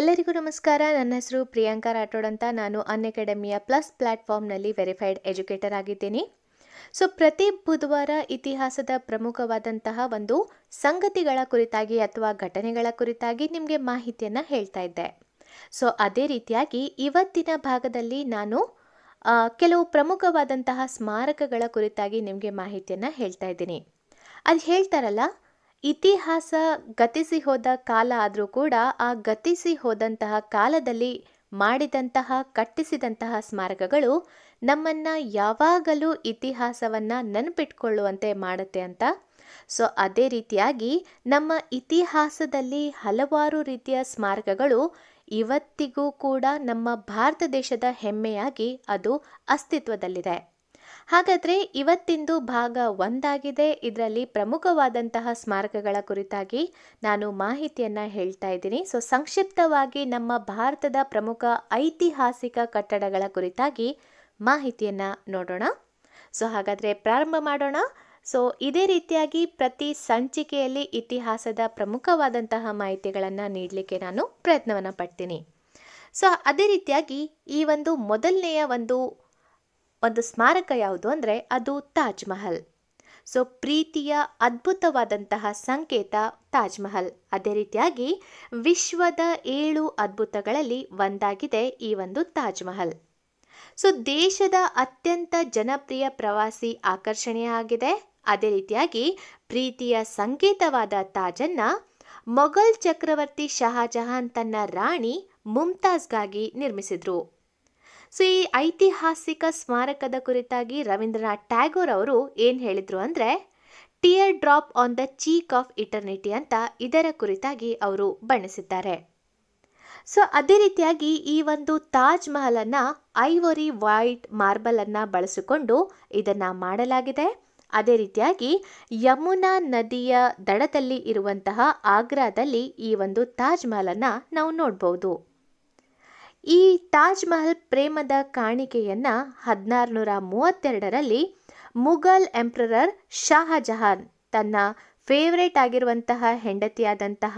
ಎಲ್ಲರಿಗೂ ನಮಸ್ಕಾರ ನನ್ನ ಹೆಸರು ಪ್ರಿಯಾಂಕಾ ರಾಠೋಡ್ ಅಂತ ನಾನು ಅನ್ ಅಕಾಡೆಮಿಯ ಪ್ಲಸ್ ಪ್ಲಾಟ್ಫಾರ್ಮ್ನಲ್ಲಿ ವೆರಿಫೈಡ್ ಎಜುಕೇಟರ್ ಆಗಿದ್ದೀನಿ ಸೊ ಪ್ರತಿ ಬುಧವಾರ ಇತಿಹಾಸದ ಪ್ರಮುಖವಾದಂತಹ ಒಂದು ಸಂಗತಿಗಳ ಕುರಿತಾಗಿ ಅಥವಾ ಘಟನೆಗಳ ಕುರಿತಾಗಿ ನಿಮಗೆ ಮಾಹಿತಿಯನ್ನು ಹೇಳ್ತಾ ಇದ್ದೆ ಸೊ ಅದೇ ರೀತಿಯಾಗಿ ಇವತ್ತಿನ ಭಾಗದಲ್ಲಿ ನಾನು ಕೆಲವು ಪ್ರಮುಖವಾದಂತಹ ಸ್ಮಾರಕಗಳ ಕುರಿತಾಗಿ ನಿಮಗೆ ಮಾಹಿತಿಯನ್ನು ಹೇಳ್ತಾ ಇದ್ದೀನಿ ಅದು ಹೇಳ್ತಾರಲ್ಲ ಇತಿಹಾಸ ಗತಿಸಿ ಹೋದ ಕಾಲ ಆದರೂ ಕೂಡ ಆ ಗತಿಸಿ ಹೋದಂತಹ ಕಾಲದಲ್ಲಿ ಮಾಡಿದಂತಹ ಕಟ್ಟಿಸಿದಂತಹ ಸ್ಮಾರಕಗಳು ನಮ್ಮನ್ನು ಯಾವಾಗಲೂ ಇತಿಹಾಸವನ್ನು ನೆನಪಿಟ್ಕೊಳ್ಳುವಂತೆ ಮಾಡುತ್ತೆ ಅಂತ ಸೊ ಅದೇ ರೀತಿಯಾಗಿ ನಮ್ಮ ಇತಿಹಾಸದಲ್ಲಿ ಹಲವಾರು ರೀತಿಯ ಸ್ಮಾರಕಗಳು ಇವತ್ತಿಗೂ ಕೂಡ ನಮ್ಮ ಭಾರತ ದೇಶದ ಹೆಮ್ಮೆಯಾಗಿ ಅದು ಅಸ್ತಿತ್ವದಲ್ಲಿದೆ ಹಾಗಾದರೆ ಇವತ್ತಿಂದು ಭಾಗ ಒಂದಾಗಿದೆ ಇದರಲ್ಲಿ ಪ್ರಮುಖವಾದಂತಹ ಸ್ಮಾರಕಗಳ ಕುರಿತಾಗಿ ನಾನು ಮಾಹಿತಿಯನ್ನು ಹೇಳ್ತಾ ಇದ್ದೀನಿ ಸೊ ಸಂಕ್ಷಿಪ್ತವಾಗಿ ನಮ್ಮ ಭಾರತದ ಪ್ರಮುಖ ಐತಿಹಾಸಿಕ ಕಟ್ಟಡಗಳ ಕುರಿತಾಗಿ ಮಾಹಿತಿಯನ್ನು ನೋಡೋಣ ಸೊ ಹಾಗಾದರೆ ಪ್ರಾರಂಭ ಮಾಡೋಣ ಸೊ ಇದೇ ರೀತಿಯಾಗಿ ಪ್ರತಿ ಸಂಚಿಕೆಯಲ್ಲಿ ಇತಿಹಾಸದ ಪ್ರಮುಖವಾದಂತಹ ಮಾಹಿತಿಗಳನ್ನು ನೀಡಲಿಕ್ಕೆ ನಾನು ಪ್ರಯತ್ನವನ್ನು ಪಡ್ತೀನಿ ಸೊ ಅದೇ ರೀತಿಯಾಗಿ ಈ ಒಂದು ಮೊದಲನೆಯ ಒಂದು ಒಂದು ಸ್ಮಾರಕ ಯಾವುದು ಅಂದರೆ ಅದು ತಾಜ್ ಮಹಲ್ ಸೊ ಪ್ರೀತಿಯ ಅದ್ಭುತವಾದಂತಹ ಸಂಕೇತ ತಾಜ್ ಮಹಲ್ ಅದೇ ರೀತಿಯಾಗಿ ವಿಶ್ವದ ಏಳು ಅದ್ಭುತಗಳಲ್ಲಿ ಒಂದಾಗಿದೆ ಈ ಒಂದು ತಾಜ್ ಮಹಲ್ ಸೊ ದೇಶದ ಅತ್ಯಂತ ಜನಪ್ರಿಯ ಪ್ರವಾಸಿ ಆಕರ್ಷಣೆಯಾಗಿದೆ ಅದೇ ರೀತಿಯಾಗಿ ಪ್ರೀತಿಯ ಸಂಕೇತವಾದ ತಾಜನ್ನ ಮೊಘಲ್ ಚಕ್ರವರ್ತಿ ಶಹಜಹಾನ್ ತನ್ನ ರಾಣಿ ಮುಮ್ತಾಜ್ಗಾಗಿ ನಿರ್ಮಿಸಿದರು ಸೊ ಈ ಐತಿಹಾಸಿಕ ಸ್ಮಾರಕದ ಕುರಿತಾಗಿ ರವೀಂದ್ರನಾಥ್ ಟ್ಯಾಗೋರ್ ಅವರು ಏನು ಹೇಳಿದರು ಅಂದರೆ tear drop on the cheek of eternity ಅಂತ ಇದರ ಕುರಿತಾಗಿ ಅವರು ಬಣ್ಣಿಸಿದ್ದಾರೆ ಸೊ ಅದೇ ರೀತಿಯಾಗಿ ಈ ಒಂದು ತಾಜ್ ಮಹಲನ್ನು ಐವರಿ ವೈಟ್ ಮಾರ್ಬಲನ್ನು ಬಳಸಿಕೊಂಡು ಇದನ್ನು ಮಾಡಲಾಗಿದೆ ಅದೇ ರೀತಿಯಾಗಿ ಯಮುನಾ ನದಿಯ ದಡದಲ್ಲಿ ಇರುವಂತಹ ಆಗ್ರಾದಲ್ಲಿ ಈ ಒಂದು ತಾಜ್ ಮಹಲನ್ನು ನಾವು ನೋಡ್ಬೋದು ಈ ತಾಜ್ ಮಹಲ್ ಪ್ರೇಮದ ಕಾಣಿಕೆಯನ್ನು ನೂರ ಮೂವತ್ತೆರಡರಲ್ಲಿ ಮುಘಲ್ ಎಂಪ್ರರರ್ ಶಾಹಜಹಾನ್ ತನ್ನ ಫೇವ್ರೇಟ್ ಆಗಿರುವಂತಹ ಹೆಂಡತಿಯಾದಂತಹ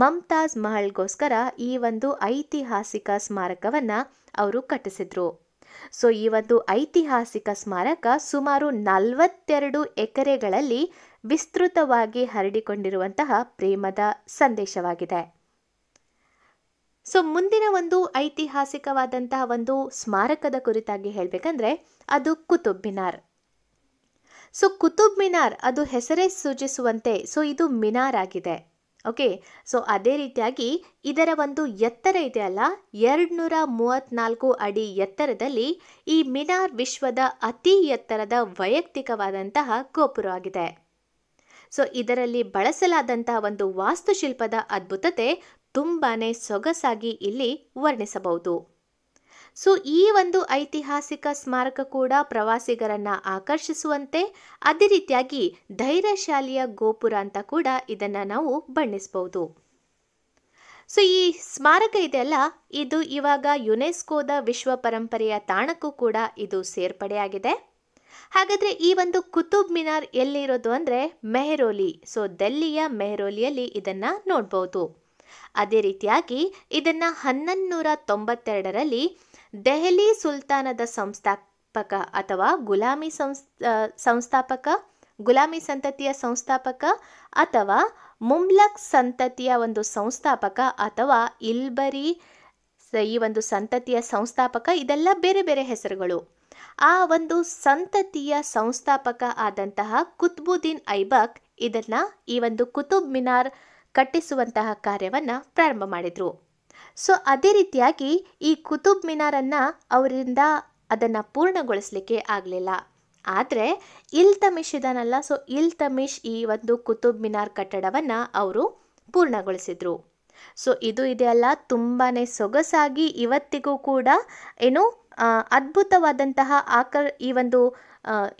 ಮಮ್ತಾಜ್ ಮಹಲ್ಗೋಸ್ಕರ ಈ ಒಂದು ಐತಿಹಾಸಿಕ ಸ್ಮಾರಕವನ್ನು ಅವರು ಕಟ್ಟಿಸಿದರು ಸೊ ಈ ಒಂದು ಐತಿಹಾಸಿಕ ಸ್ಮಾರಕ ಸುಮಾರು ನಲವತ್ತೆರಡು ಎಕರೆಗಳಲ್ಲಿ ವಿಸ್ತೃತವಾಗಿ ಹರಡಿಕೊಂಡಿರುವಂತಹ ಪ್ರೇಮದ ಸಂದೇಶವಾಗಿದೆ ಸೊ ಮುಂದಿನ ಒಂದು ಐತಿಹಾಸಿಕವಾದಂತಹ ಒಂದು ಸ್ಮಾರಕದ ಕುರಿತಾಗಿ ಹೇಳಬೇಕಂದ್ರೆ ಅದು ಕುತುಬ್ ಮಿನಾರ್ ಸೊ ಕುತುಬ್ ಮಿನಾರ್ ಅದು ಹೆಸರೇ ಸೂಚಿಸುವಂತೆ ಸೊ ಇದು ಮಿನಾರ್ ಆಗಿದೆ ಓಕೆ ಸೊ ಅದೇ ರೀತಿಯಾಗಿ ಇದರ ಒಂದು ಎತ್ತರ ಇದೆಯಲ್ಲ ಎರಡು ನೂರ ಮೂವತ್ತ್ನಾಲ್ಕು ಅಡಿ ಎತ್ತರದಲ್ಲಿ ಈ ಮಿನಾರ್ ವಿಶ್ವದ ಅತಿ ಎತ್ತರದ ವೈಯಕ್ತಿಕವಾದಂತಹ ಗೋಪುರವಾಗಿದೆ ಸೊ ಇದರಲ್ಲಿ ಬಳಸಲಾದಂತಹ ಒಂದು ವಾಸ್ತುಶಿಲ್ಪದ ಅದ್ಭುತತೆ ತುಂಬಾ ಸೊಗಸಾಗಿ ಇಲ್ಲಿ ವರ್ಣಿಸಬಹುದು ಸೊ ಈ ಒಂದು ಐತಿಹಾಸಿಕ ಸ್ಮಾರಕ ಕೂಡ ಪ್ರವಾಸಿಗರನ್ನ ಆಕರ್ಷಿಸುವಂತೆ ಅದೇ ರೀತಿಯಾಗಿ ಧೈರ್ಯಶಾಲಿಯ ಗೋಪುರ ಅಂತ ಕೂಡ ಇದನ್ನು ನಾವು ಬಣ್ಣಿಸಬಹುದು ಸೊ ಈ ಸ್ಮಾರಕ ಇದೆಯಲ್ಲ ಇದು ಇವಾಗ ಯುನೆಸ್ಕೋದ ವಿಶ್ವ ಪರಂಪರೆಯ ತಾಣಕ್ಕೂ ಕೂಡ ಇದು ಸೇರ್ಪಡೆಯಾಗಿದೆ ಹಾಗಾದರೆ ಈ ಒಂದು ಕುತುಬ್ ಮಿನಾರ್ ಎಲ್ಲಿರೋದು ಅಂದರೆ ಮೆಹರೋಲಿ ಸೊ ದೆಲ್ಲಿಯ ಮೆಹರೋಲಿಯಲ್ಲಿ ಇದನ್ನು ನೋಡಬಹುದು ಅದೇ ರೀತಿಯಾಗಿ ಇದನ್ನು ಹನ್ನೊಂದುನೂರ ತೊಂಬತ್ತೆರಡರಲ್ಲಿ ದೆಹಲಿ ಸುಲ್ತಾನದ ಸಂಸ್ಥಾಪಕ ಅಥವಾ ಗುಲಾಮಿ ಸಂಸ್ಥಾಪಕ ಗುಲಾಮಿ ಸಂತತಿಯ ಸಂಸ್ಥಾಪಕ ಅಥವಾ ಮುಮ್ಲಕ್ ಸಂತತಿಯ ಒಂದು ಸಂಸ್ಥಾಪಕ ಅಥವಾ ಇಲ್ಬರಿ ಈ ಒಂದು ಸಂತತಿಯ ಸಂಸ್ಥಾಪಕ ಇದೆಲ್ಲ ಬೇರೆ ಬೇರೆ ಹೆಸರುಗಳು ಆ ಒಂದು ಸಂತತಿಯ ಸಂಸ್ಥಾಪಕ ಆದಂತಹ ಕುತ್ಬುದ್ದೀನ್ ಐಬಕ್ ಇದನ್ನ ಈ ಒಂದು ಕುತುಬ್ ಮಿನಾರ್ ಕಟ್ಟಿಸುವಂತಹ ಕಾರ್ಯವನ್ನು ಪ್ರಾರಂಭ ಮಾಡಿದರು ಸೊ ಅದೇ ರೀತಿಯಾಗಿ ಈ ಕುತುಬ್ ಮಿನಾರನ್ನು ಅವರಿಂದ ಅದನ್ನು ಪೂರ್ಣಗೊಳಿಸಲಿಕ್ಕೆ ಆಗಲಿಲ್ಲ ಆದರೆ ತಮಿಷ್ ಇದಾನಲ್ಲ ಸೊ ಇಲ್ತಮಿಷ್ ಈ ಒಂದು ಕುತುಬ್ ಮಿನಾರ್ ಕಟ್ಟಡವನ್ನು ಅವರು ಪೂರ್ಣಗೊಳಿಸಿದರು ಸೊ ಇದು ಇದೆಯಲ್ಲ ತುಂಬಾ ಸೊಗಸಾಗಿ ಇವತ್ತಿಗೂ ಕೂಡ ಏನು ಅದ್ಭುತವಾದಂತಹ ಆಕರ್ ಈ ಒಂದು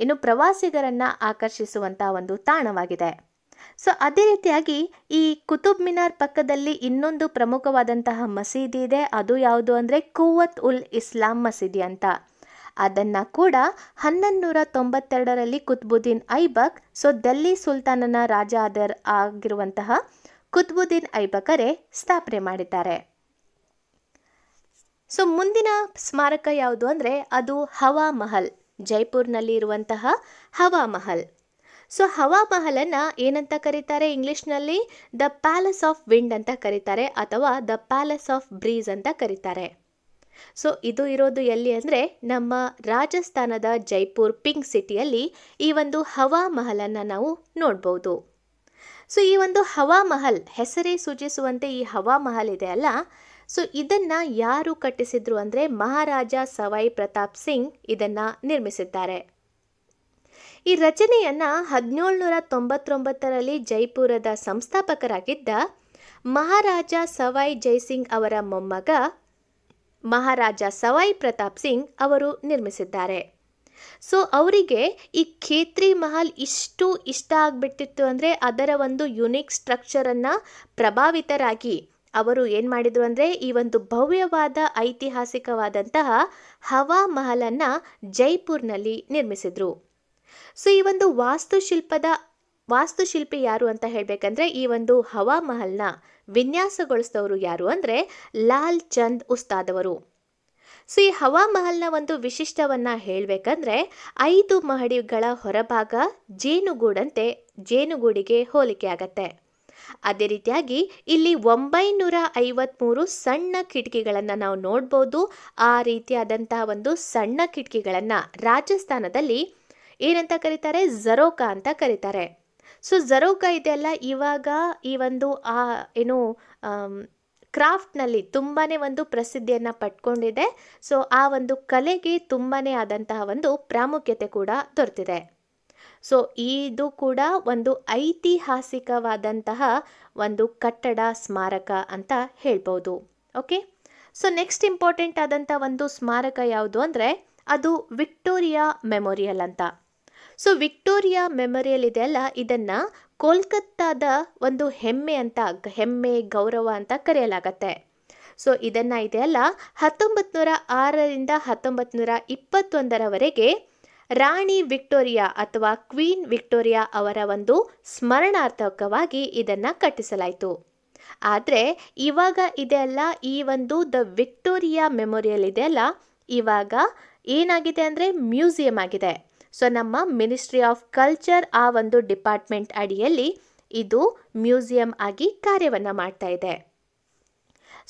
ಏನು ಪ್ರವಾಸಿಗರನ್ನು ಆಕರ್ಷಿಸುವಂತಹ ಒಂದು ತಾಣವಾಗಿದೆ ಸೊ ಅದೇ ರೀತಿಯಾಗಿ ಈ ಕುತುಬ್ ಮಿನಾರ್ ಪಕ್ಕದಲ್ಲಿ ಇನ್ನೊಂದು ಪ್ರಮುಖವಾದಂತಹ ಮಸೀದಿ ಇದೆ ಅದು ಯಾವುದು ಅಂದರೆ ಕುವತ್ ಉಲ್ ಇಸ್ಲಾಂ ಮಸೀದಿ ಅಂತ ಅದನ್ನು ಕೂಡ ಹನ್ನೊಂದು ತೊಂಬತ್ತೆರಡರಲ್ಲಿ ಕುತ್ಬುದ್ದೀನ್ ಐಬಕ್ ಸೊ ದೆಲ್ಲಿ ಸುಲ್ತಾನನ ರಾಜ ಆದರ್ ಆಗಿರುವಂತಹ ಕುತ್ಬುದ್ದೀನ್ ಐಬಕರೇ ಸ್ಥಾಪನೆ ಮಾಡಿದ್ದಾರೆ ಸೊ ಮುಂದಿನ ಸ್ಮಾರಕ ಯಾವುದು ಅಂದರೆ ಅದು ಹವಾ ಮಹಲ್ ಜೈಪುರ್ನಲ್ಲಿ ಇರುವಂತಹ ಹವಾ ಮಹಲ್ ಸೊ ಹವಾಮಹಲನ್ನು ಏನಂತ ಕರೀತಾರೆ ಇಂಗ್ಲೀಷ್ನಲ್ಲಿ ದ ಪ್ಯಾಲೇಸ್ ಆಫ್ ವಿಂಡ್ ಅಂತ ಕರೀತಾರೆ ಅಥವಾ ದ ಪ್ಯಾಲೇಸ್ ಆಫ್ ಬ್ರೀಸ್ ಅಂತ ಕರೀತಾರೆ ಸೊ ಇದು ಇರೋದು ಎಲ್ಲಿ ಅಂದರೆ ನಮ್ಮ ರಾಜಸ್ಥಾನದ ಜೈಪುರ್ ಪಿಂಕ್ ಸಿಟಿಯಲ್ಲಿ ಈ ಒಂದು ಹವಾಮಹಲನ್ನು ನಾವು ನೋಡ್ಬೋದು ಸೊ ಈ ಒಂದು ಹವಾಮಹಲ್ ಹೆಸರೇ ಸೂಚಿಸುವಂತೆ ಈ ಹವಾಮಹಲ್ ಇದೆ ಅಲ್ಲ ಸೊ ಇದನ್ನು ಯಾರು ಕಟ್ಟಿಸಿದ್ರು ಅಂದರೆ ಮಹಾರಾಜ ಸವಾಯಿ ಪ್ರತಾಪ್ ಸಿಂಗ್ ಇದನ್ನು ನಿರ್ಮಿಸಿದ್ದಾರೆ ಈ ರಚನೆಯನ್ನು ಹದಿನೇಳುನೂರ ತೊಂಬತ್ತೊಂಬತ್ತರಲ್ಲಿ ಜೈಪುರದ ಸಂಸ್ಥಾಪಕರಾಗಿದ್ದ ಮಹಾರಾಜ ಸವಾಯ್ ಜೈಸಿಂಗ್ ಅವರ ಮೊಮ್ಮಗ ಮಹಾರಾಜ ಸವಾಯ್ ಪ್ರತಾಪ್ ಸಿಂಗ್ ಅವರು ನಿರ್ಮಿಸಿದ್ದಾರೆ ಸೊ ಅವರಿಗೆ ಈ ಖೇತ್ರಿ ಮಹಲ್ ಇಷ್ಟು ಇಷ್ಟ ಆಗಿಬಿಟ್ಟಿತ್ತು ಅಂದರೆ ಅದರ ಒಂದು ಯುನಿಕ್ ಸ್ಟ್ರಕ್ಚರನ್ನು ಪ್ರಭಾವಿತರಾಗಿ ಅವರು ಏನು ಮಾಡಿದರು ಅಂದರೆ ಈ ಒಂದು ಭವ್ಯವಾದ ಐತಿಹಾಸಿಕವಾದಂತಹ ಹವಾ ಮಹಲನ್ನು ಜೈಪುರ್ನಲ್ಲಿ ನಿರ್ಮಿಸಿದರು ಸೊ ಈ ಒಂದು ವಾಸ್ತುಶಿಲ್ಪದ ವಾಸ್ತುಶಿಲ್ಪಿ ಯಾರು ಅಂತ ಹೇಳಬೇಕಂದ್ರೆ ಈ ಒಂದು ಹವಾ ಮಹಲ್ನ ವಿನ್ಯಾಸಗೊಳಿಸಿದವರು ಯಾರು ಅಂದರೆ ಲಾಲ್ ಚಂದ್ ಉಸ್ತಾದವರು ಸೊ ಈ ಹವಾ ಮಹಲ್ನ ಒಂದು ವಿಶಿಷ್ಟವನ್ನು ಹೇಳಬೇಕಂದ್ರೆ ಐದು ಮಹಡಿಗಳ ಹೊರಭಾಗ ಜೇನುಗೂಡಂತೆ ಜೇನುಗೂಡಿಗೆ ಹೋಲಿಕೆ ಆಗತ್ತೆ ಅದೇ ರೀತಿಯಾಗಿ ಇಲ್ಲಿ ಒಂಬೈನೂರ ಐವತ್ತ್ಮೂರು ಸಣ್ಣ ಕಿಟಕಿಗಳನ್ನು ನಾವು ನೋಡ್ಬೋದು ಆ ರೀತಿಯಾದಂತಹ ಒಂದು ಸಣ್ಣ ಕಿಟಕಿಗಳನ್ನು ರಾಜಸ್ಥಾನದಲ್ಲಿ ಏನಂತ ಕರೀತಾರೆ ಝರೋಕಾ ಅಂತ ಕರೀತಾರೆ ಸೊ ಝರೋಕಾ ಇದೆಲ್ಲ ಇವಾಗ ಈ ಒಂದು ಆ ಏನು ಕ್ರಾಫ್ಟ್ನಲ್ಲಿ ತುಂಬಾ ಒಂದು ಪ್ರಸಿದ್ಧಿಯನ್ನು ಪಟ್ಕೊಂಡಿದೆ ಸೊ ಆ ಒಂದು ಕಲೆಗೆ ತುಂಬಾ ಆದಂತಹ ಒಂದು ಪ್ರಾಮುಖ್ಯತೆ ಕೂಡ ದೊರೆತಿದೆ ಸೊ ಇದು ಕೂಡ ಒಂದು ಐತಿಹಾಸಿಕವಾದಂತಹ ಒಂದು ಕಟ್ಟಡ ಸ್ಮಾರಕ ಅಂತ ಹೇಳ್ಬೋದು ಓಕೆ ಸೊ ನೆಕ್ಸ್ಟ್ ಇಂಪಾರ್ಟೆಂಟ್ ಆದಂಥ ಒಂದು ಸ್ಮಾರಕ ಯಾವುದು ಅಂದರೆ ಅದು ವಿಕ್ಟೋರಿಯಾ ಮೆಮೋರಿಯಲ್ ಅಂತ ಸೊ ವಿಕ್ಟೋರಿಯಾ ಮೆಮೋರಿಯಲ್ ಇದೆ ಅಲ್ಲ ಇದನ್ನು ಕೋಲ್ಕತ್ತಾದ ಒಂದು ಹೆಮ್ಮೆ ಅಂತ ಹೆಮ್ಮೆ ಗೌರವ ಅಂತ ಕರೆಯಲಾಗತ್ತೆ ಸೊ ಇದನ್ನು ಇದೆಯಲ್ಲ ಹತ್ತೊಂಬತ್ತು ನೂರ ಆರರಿಂದ ಹತ್ತೊಂಬತ್ತು ನೂರ ಇಪ್ಪತ್ತೊಂದರವರೆಗೆ ರಾಣಿ ವಿಕ್ಟೋರಿಯಾ ಅಥವಾ ಕ್ವೀನ್ ವಿಕ್ಟೋರಿಯಾ ಅವರ ಒಂದು ಸ್ಮರಣಾರ್ಥಕವಾಗಿ ಇದನ್ನು ಕಟ್ಟಿಸಲಾಯಿತು ಆದರೆ ಇವಾಗ ಅಲ್ಲ ಈ ಒಂದು ದ ವಿಕ್ಟೋರಿಯಾ ಮೆಮೊರಿಯಲ್ ಇದೆಯಲ್ಲ ಇವಾಗ ಏನಾಗಿದೆ ಅಂದರೆ ಮ್ಯೂಸಿಯಂ ಆಗಿದೆ ಸೊ ನಮ್ಮ ಮಿನಿಸ್ಟ್ರಿ ಆಫ್ ಕಲ್ಚರ್ ಆ ಒಂದು ಡಿಪಾರ್ಟ್ಮೆಂಟ್ ಅಡಿಯಲ್ಲಿ ಇದು ಮ್ಯೂಸಿಯಂ ಆಗಿ ಕಾರ್ಯವನ್ನು ಮಾಡ್ತಾ ಇದೆ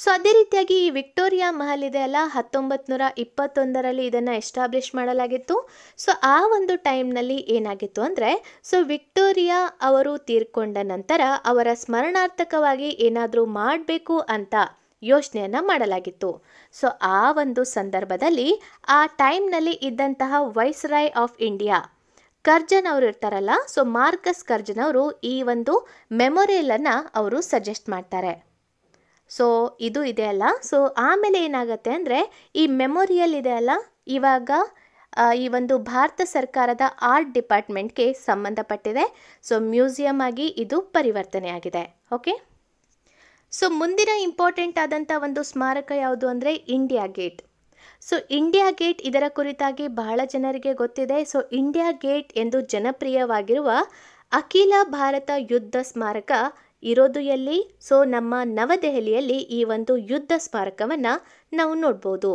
ಸೊ ಅದೇ ರೀತಿಯಾಗಿ ಈ ವಿಕ್ಟೋರಿಯಾ ಮಹಲ್ ಇದೆ ಅಲ್ಲ ಹತ್ತೊಂಬತ್ತು ನೂರ ಇಪ್ಪತ್ತೊಂದರಲ್ಲಿ ಇದನ್ನು ಎಸ್ಟಾಬ್ಲಿಷ್ ಮಾಡಲಾಗಿತ್ತು ಸೊ ಆ ಒಂದು ಟೈಮ್ನಲ್ಲಿ ಏನಾಗಿತ್ತು ಅಂದರೆ ಸೊ ವಿಕ್ಟೋರಿಯಾ ಅವರು ತೀರ್ಕೊಂಡ ನಂತರ ಅವರ ಸ್ಮರಣಾರ್ಥಕವಾಗಿ ಏನಾದರೂ ಮಾಡಬೇಕು ಅಂತ ಯೋಚನೆಯನ್ನು ಮಾಡಲಾಗಿತ್ತು ಸೊ ಆ ಒಂದು ಸಂದರ್ಭದಲ್ಲಿ ಆ ಟೈಮ್ನಲ್ಲಿ ಇದ್ದಂತಹ ವೈಸ್ರಾಯ್ ಆಫ್ ಇಂಡಿಯಾ ಕರ್ಜನ್ ಅವರು ಇರ್ತಾರಲ್ಲ ಸೊ ಮಾರ್ಕಸ್ ಕರ್ಜನ್ ಅವರು ಈ ಒಂದು ಮೆಮೊರಿಯಲನ್ನು ಅವರು ಸಜೆಸ್ಟ್ ಮಾಡ್ತಾರೆ ಸೊ ಇದು ಇದೆ ಅಲ್ಲ ಸೊ ಆಮೇಲೆ ಏನಾಗುತ್ತೆ ಅಂದರೆ ಈ ಮೆಮೊರಿಯಲ್ ಇದೆ ಅಲ್ಲ ಇವಾಗ ಈ ಒಂದು ಭಾರತ ಸರ್ಕಾರದ ಆರ್ಟ್ ಡಿಪಾರ್ಟ್ಮೆಂಟ್ಗೆ ಸಂಬಂಧಪಟ್ಟಿದೆ ಸೊ ಮ್ಯೂಸಿಯಂ ಆಗಿ ಇದು ಪರಿವರ್ತನೆ ಆಗಿದೆ ಓಕೆ ಸೊ ಮುಂದಿನ ಇಂಪಾರ್ಟೆಂಟ್ ಆದಂಥ ಒಂದು ಸ್ಮಾರಕ ಯಾವುದು ಅಂದರೆ India gate so India gate ಇದರ ಕುರಿತಾಗಿ ಬಹಳ ಜನರಿಗೆ ಗೊತ್ತಿದೆ ಸೊ ಇಂಡಿಯಾ ಗೇಟ್ ಎಂದು ಜನಪ್ರಿಯವಾಗಿರುವ ಅಖಿಲ ಭಾರತ ಯುದ್ಧ ಸ್ಮಾರಕ ಇರೋದು ಎಲ್ಲಿ ಸೊ ನಮ್ಮ ನವದೆಹಲಿಯಲ್ಲಿ ಈ ಒಂದು ಯುದ್ಧ ಸ್ಮಾರಕವನ್ನು ನಾವು ನೋಡ್ಬೋದು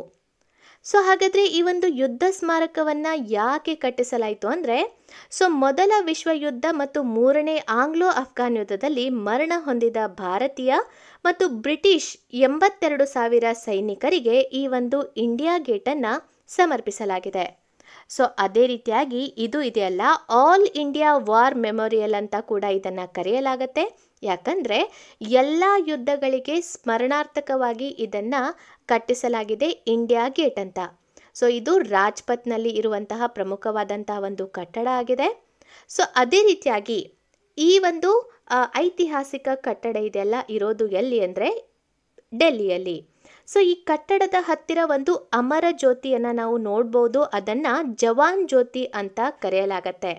ಸೊ ಹಾಗಾದರೆ ಈ ಒಂದು ಯುದ್ಧ ಸ್ಮಾರಕವನ್ನು ಯಾಕೆ ಕಟ್ಟಿಸಲಾಯಿತು ಅಂದರೆ ಸೊ ಮೊದಲ ವಿಶ್ವ ಯುದ್ಧ ಮತ್ತು ಮೂರನೇ ಆಂಗ್ಲೋ ಅಫ್ಘಾನ್ ಯುದ್ಧದಲ್ಲಿ ಮರಣ ಹೊಂದಿದ ಭಾರತೀಯ ಮತ್ತು ಬ್ರಿಟಿಷ್ ಎಂಬತ್ತೆರಡು ಸಾವಿರ ಸೈನಿಕರಿಗೆ ಈ ಒಂದು ಇಂಡಿಯಾ ಗೇಟನ್ನು ಸಮರ್ಪಿಸಲಾಗಿದೆ ಸೊ ಅದೇ ರೀತಿಯಾಗಿ ಇದು ಇದೆಯಲ್ಲ ಆಲ್ ಇಂಡಿಯಾ ವಾರ್ ಮೆಮೋರಿಯಲ್ ಅಂತ ಕೂಡ ಇದನ್ನು ಕರೆಯಲಾಗತ್ತೆ ಯಾಕಂದರೆ ಎಲ್ಲ ಯುದ್ಧಗಳಿಗೆ ಸ್ಮರಣಾರ್ಥಕವಾಗಿ ಇದನ್ನು ಕಟ್ಟಿಸಲಾಗಿದೆ ಇಂಡಿಯಾ ಗೇಟ್ ಅಂತ ಸೊ ಇದು ರಾಜ್ಪಥ್ನಲ್ಲಿ ಇರುವಂತಹ ಪ್ರಮುಖವಾದಂತಹ ಒಂದು ಕಟ್ಟಡ ಆಗಿದೆ ಸೊ ಅದೇ ರೀತಿಯಾಗಿ ಈ ಒಂದು ಐತಿಹಾಸಿಕ ಕಟ್ಟಡ ಇದೆಲ್ಲ ಇರೋದು ಎಲ್ಲಿ ಅಂದರೆ ಡೆಲ್ಲಿಯಲ್ಲಿ ಸೊ ಈ ಕಟ್ಟಡದ ಹತ್ತಿರ ಒಂದು ಅಮರ ಜ್ಯೋತಿಯನ್ನು ನಾವು ನೋಡ್ಬೋದು ಅದನ್ನು ಜವಾನ್ ಜ್ಯೋತಿ ಅಂತ ಕರೆಯಲಾಗತ್ತೆ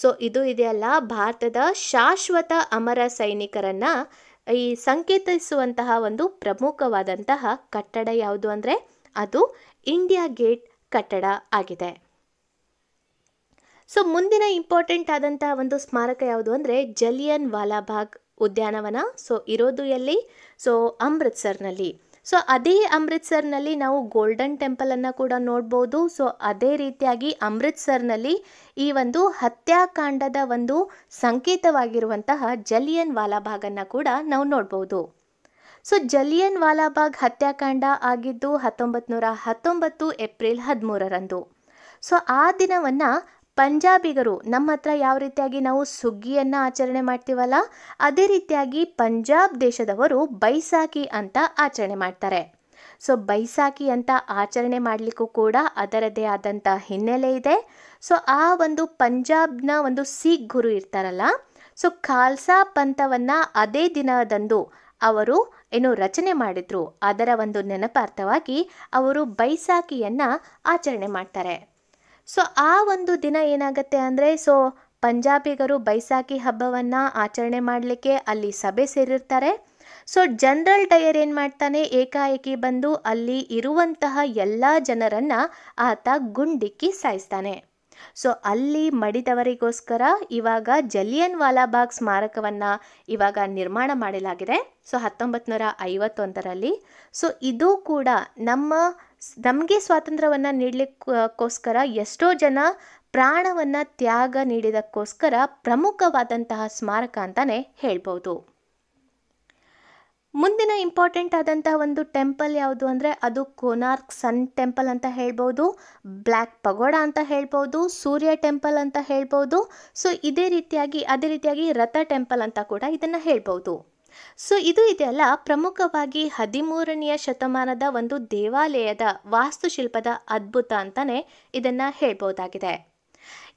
ಸೊ ಇದು ಇದೆಯಲ್ಲ ಭಾರತದ ಶಾಶ್ವತ ಅಮರ ಸೈನಿಕರನ್ನು ಈ ಸಂಕೇತಿಸುವಂತಹ ಒಂದು ಪ್ರಮುಖವಾದಂತಹ ಕಟ್ಟಡ ಯಾವುದು ಅಂದರೆ ಅದು ಇಂಡಿಯಾ ಗೇಟ್ ಕಟ್ಟಡ ಆಗಿದೆ ಸೊ ಮುಂದಿನ ಇಂಪಾರ್ಟೆಂಟ್ ಆದಂತಹ ಒಂದು ಸ್ಮಾರಕ ಯಾವುದು ಅಂದರೆ ಜಲಿಯನ್ ವಾಲಾಬಾಗ್ ಉದ್ಯಾನವನ ಸೊ ಇರೋದು ಎಲ್ಲಿ ಸೊ ಅಮೃತ್ಸರ್ನಲ್ಲಿ ಸೊ ಅದೇ ಅಮೃತ್ಸರ್ನಲ್ಲಿ ನಾವು ಗೋಲ್ಡನ್ ಟೆಂಪಲನ್ನು ಕೂಡ ನೋಡ್ಬೋದು ಸೊ ಅದೇ ರೀತಿಯಾಗಿ ಅಮೃತ್ಸರ್ನಲ್ಲಿ ಈ ಒಂದು ಹತ್ಯಾಕಾಂಡದ ಒಂದು ಸಂಕೇತವಾಗಿರುವಂತಹ ಜಲಿಯನ್ ವಾಲಾಬಾಗನ್ನು ಕೂಡ ನಾವು ನೋಡ್ಬೋದು ಸೊ ಜಲಿಯನ್ ವಾಲಾಬಾಗ್ ಹತ್ಯಾಕಾಂಡ ಆಗಿದ್ದು ಹತ್ತೊಂಬತ್ತು ನೂರ ಹತ್ತೊಂಬತ್ತು ಏಪ್ರಿಲ್ ಹದಿಮೂರರಂದು ಸೊ ಆ ದಿನವನ್ನು ಪಂಜಾಬಿಗರು ನಮ್ಮ ಹತ್ರ ಯಾವ ರೀತಿಯಾಗಿ ನಾವು ಸುಗ್ಗಿಯನ್ನು ಆಚರಣೆ ಮಾಡ್ತೀವಲ್ಲ ಅದೇ ರೀತಿಯಾಗಿ ಪಂಜಾಬ್ ದೇಶದವರು ಬೈಸಾಖಿ ಅಂತ ಆಚರಣೆ ಮಾಡ್ತಾರೆ ಸೊ ಬೈಸಾಖಿ ಅಂತ ಆಚರಣೆ ಮಾಡಲಿಕ್ಕೂ ಕೂಡ ಅದರದೇ ಆದಂಥ ಹಿನ್ನೆಲೆ ಇದೆ ಸೊ ಆ ಒಂದು ಪಂಜಾಬ್ನ ಒಂದು ಸಿಖ್ ಗುರು ಇರ್ತಾರಲ್ಲ ಸೊ ಖಾಲ್ಸಾ ಪಂಥವನ್ನು ಅದೇ ದಿನದಂದು ಅವರು ಏನು ರಚನೆ ಮಾಡಿದ್ರು ಅದರ ಒಂದು ನೆನಪಾರ್ಥವಾಗಿ ಅವರು ಬೈಸಾಕಿಯನ್ನು ಆಚರಣೆ ಮಾಡ್ತಾರೆ ಸೊ ಆ ಒಂದು ದಿನ ಏನಾಗುತ್ತೆ ಅಂದರೆ ಸೊ ಪಂಜಾಬಿಗರು ಬೈಸಾಖಿ ಹಬ್ಬವನ್ನು ಆಚರಣೆ ಮಾಡಲಿಕ್ಕೆ ಅಲ್ಲಿ ಸಭೆ ಸೇರಿರ್ತಾರೆ ಸೊ ಜನರಲ್ ಡಯರ್ ಏನು ಮಾಡ್ತಾನೆ ಏಕಾಏಕಿ ಬಂದು ಅಲ್ಲಿ ಇರುವಂತಹ ಎಲ್ಲ ಜನರನ್ನು ಆತ ಗುಂಡಿಕ್ಕಿ ಸಾಯಿಸ್ತಾನೆ ಸೊ ಅಲ್ಲಿ ಮಡಿದವರಿಗೋಸ್ಕರ ಇವಾಗ ಜಲಿಯನ್ ವಾಲಾಬಾಗ್ ಸ್ಮಾರಕವನ್ನು ಇವಾಗ ನಿರ್ಮಾಣ ಮಾಡಲಾಗಿದೆ ಸೊ ಹತ್ತೊಂಬತ್ತು ನೂರ ಐವತ್ತೊಂದರಲ್ಲಿ ಸೊ ಇದು ಕೂಡ ನಮ್ಮ ನಮಗೆ ಸ್ವಾತಂತ್ರ್ಯವನ್ನು ನೀಡಲಿಕ್ಕೋಸ್ಕರ ಎಷ್ಟೋ ಜನ ಪ್ರಾಣವನ್ನು ತ್ಯಾಗ ನೀಡಿದಕ್ಕೋಸ್ಕರ ಪ್ರಮುಖವಾದಂತಹ ಸ್ಮಾರಕ ಅಂತಲೇ ಹೇಳ್ಬೋದು ಮುಂದಿನ ಇಂಪಾರ್ಟೆಂಟ್ ಆದಂತಹ ಒಂದು ಟೆಂಪಲ್ ಯಾವುದು ಅಂದರೆ ಅದು ಕೋನಾರ್ಕ್ ಸನ್ ಟೆಂಪಲ್ ಅಂತ ಹೇಳ್ಬೋದು ಬ್ಲ್ಯಾಕ್ ಪಗೋಡ ಅಂತ ಹೇಳ್ಬೋದು ಸೂರ್ಯ ಟೆಂಪಲ್ ಅಂತ ಹೇಳ್ಬೋದು ಸೊ ಇದೇ ರೀತಿಯಾಗಿ ಅದೇ ರೀತಿಯಾಗಿ ರಥ ಟೆಂಪಲ್ ಅಂತ ಕೂಡ ಇದನ್ನು ಹೇಳ್ಬೋದು ಸೊ ಇದು ಇದೆಯಲ್ಲ ಪ್ರಮುಖವಾಗಿ ಹದಿಮೂರನೆಯ ಶತಮಾನದ ಒಂದು ದೇವಾಲಯದ ವಾಸ್ತುಶಿಲ್ಪದ ಅದ್ಭುತ ಅಂತಾನೆ ಇದನ್ನು ಹೇಳ್ಬೋದಾಗಿದೆ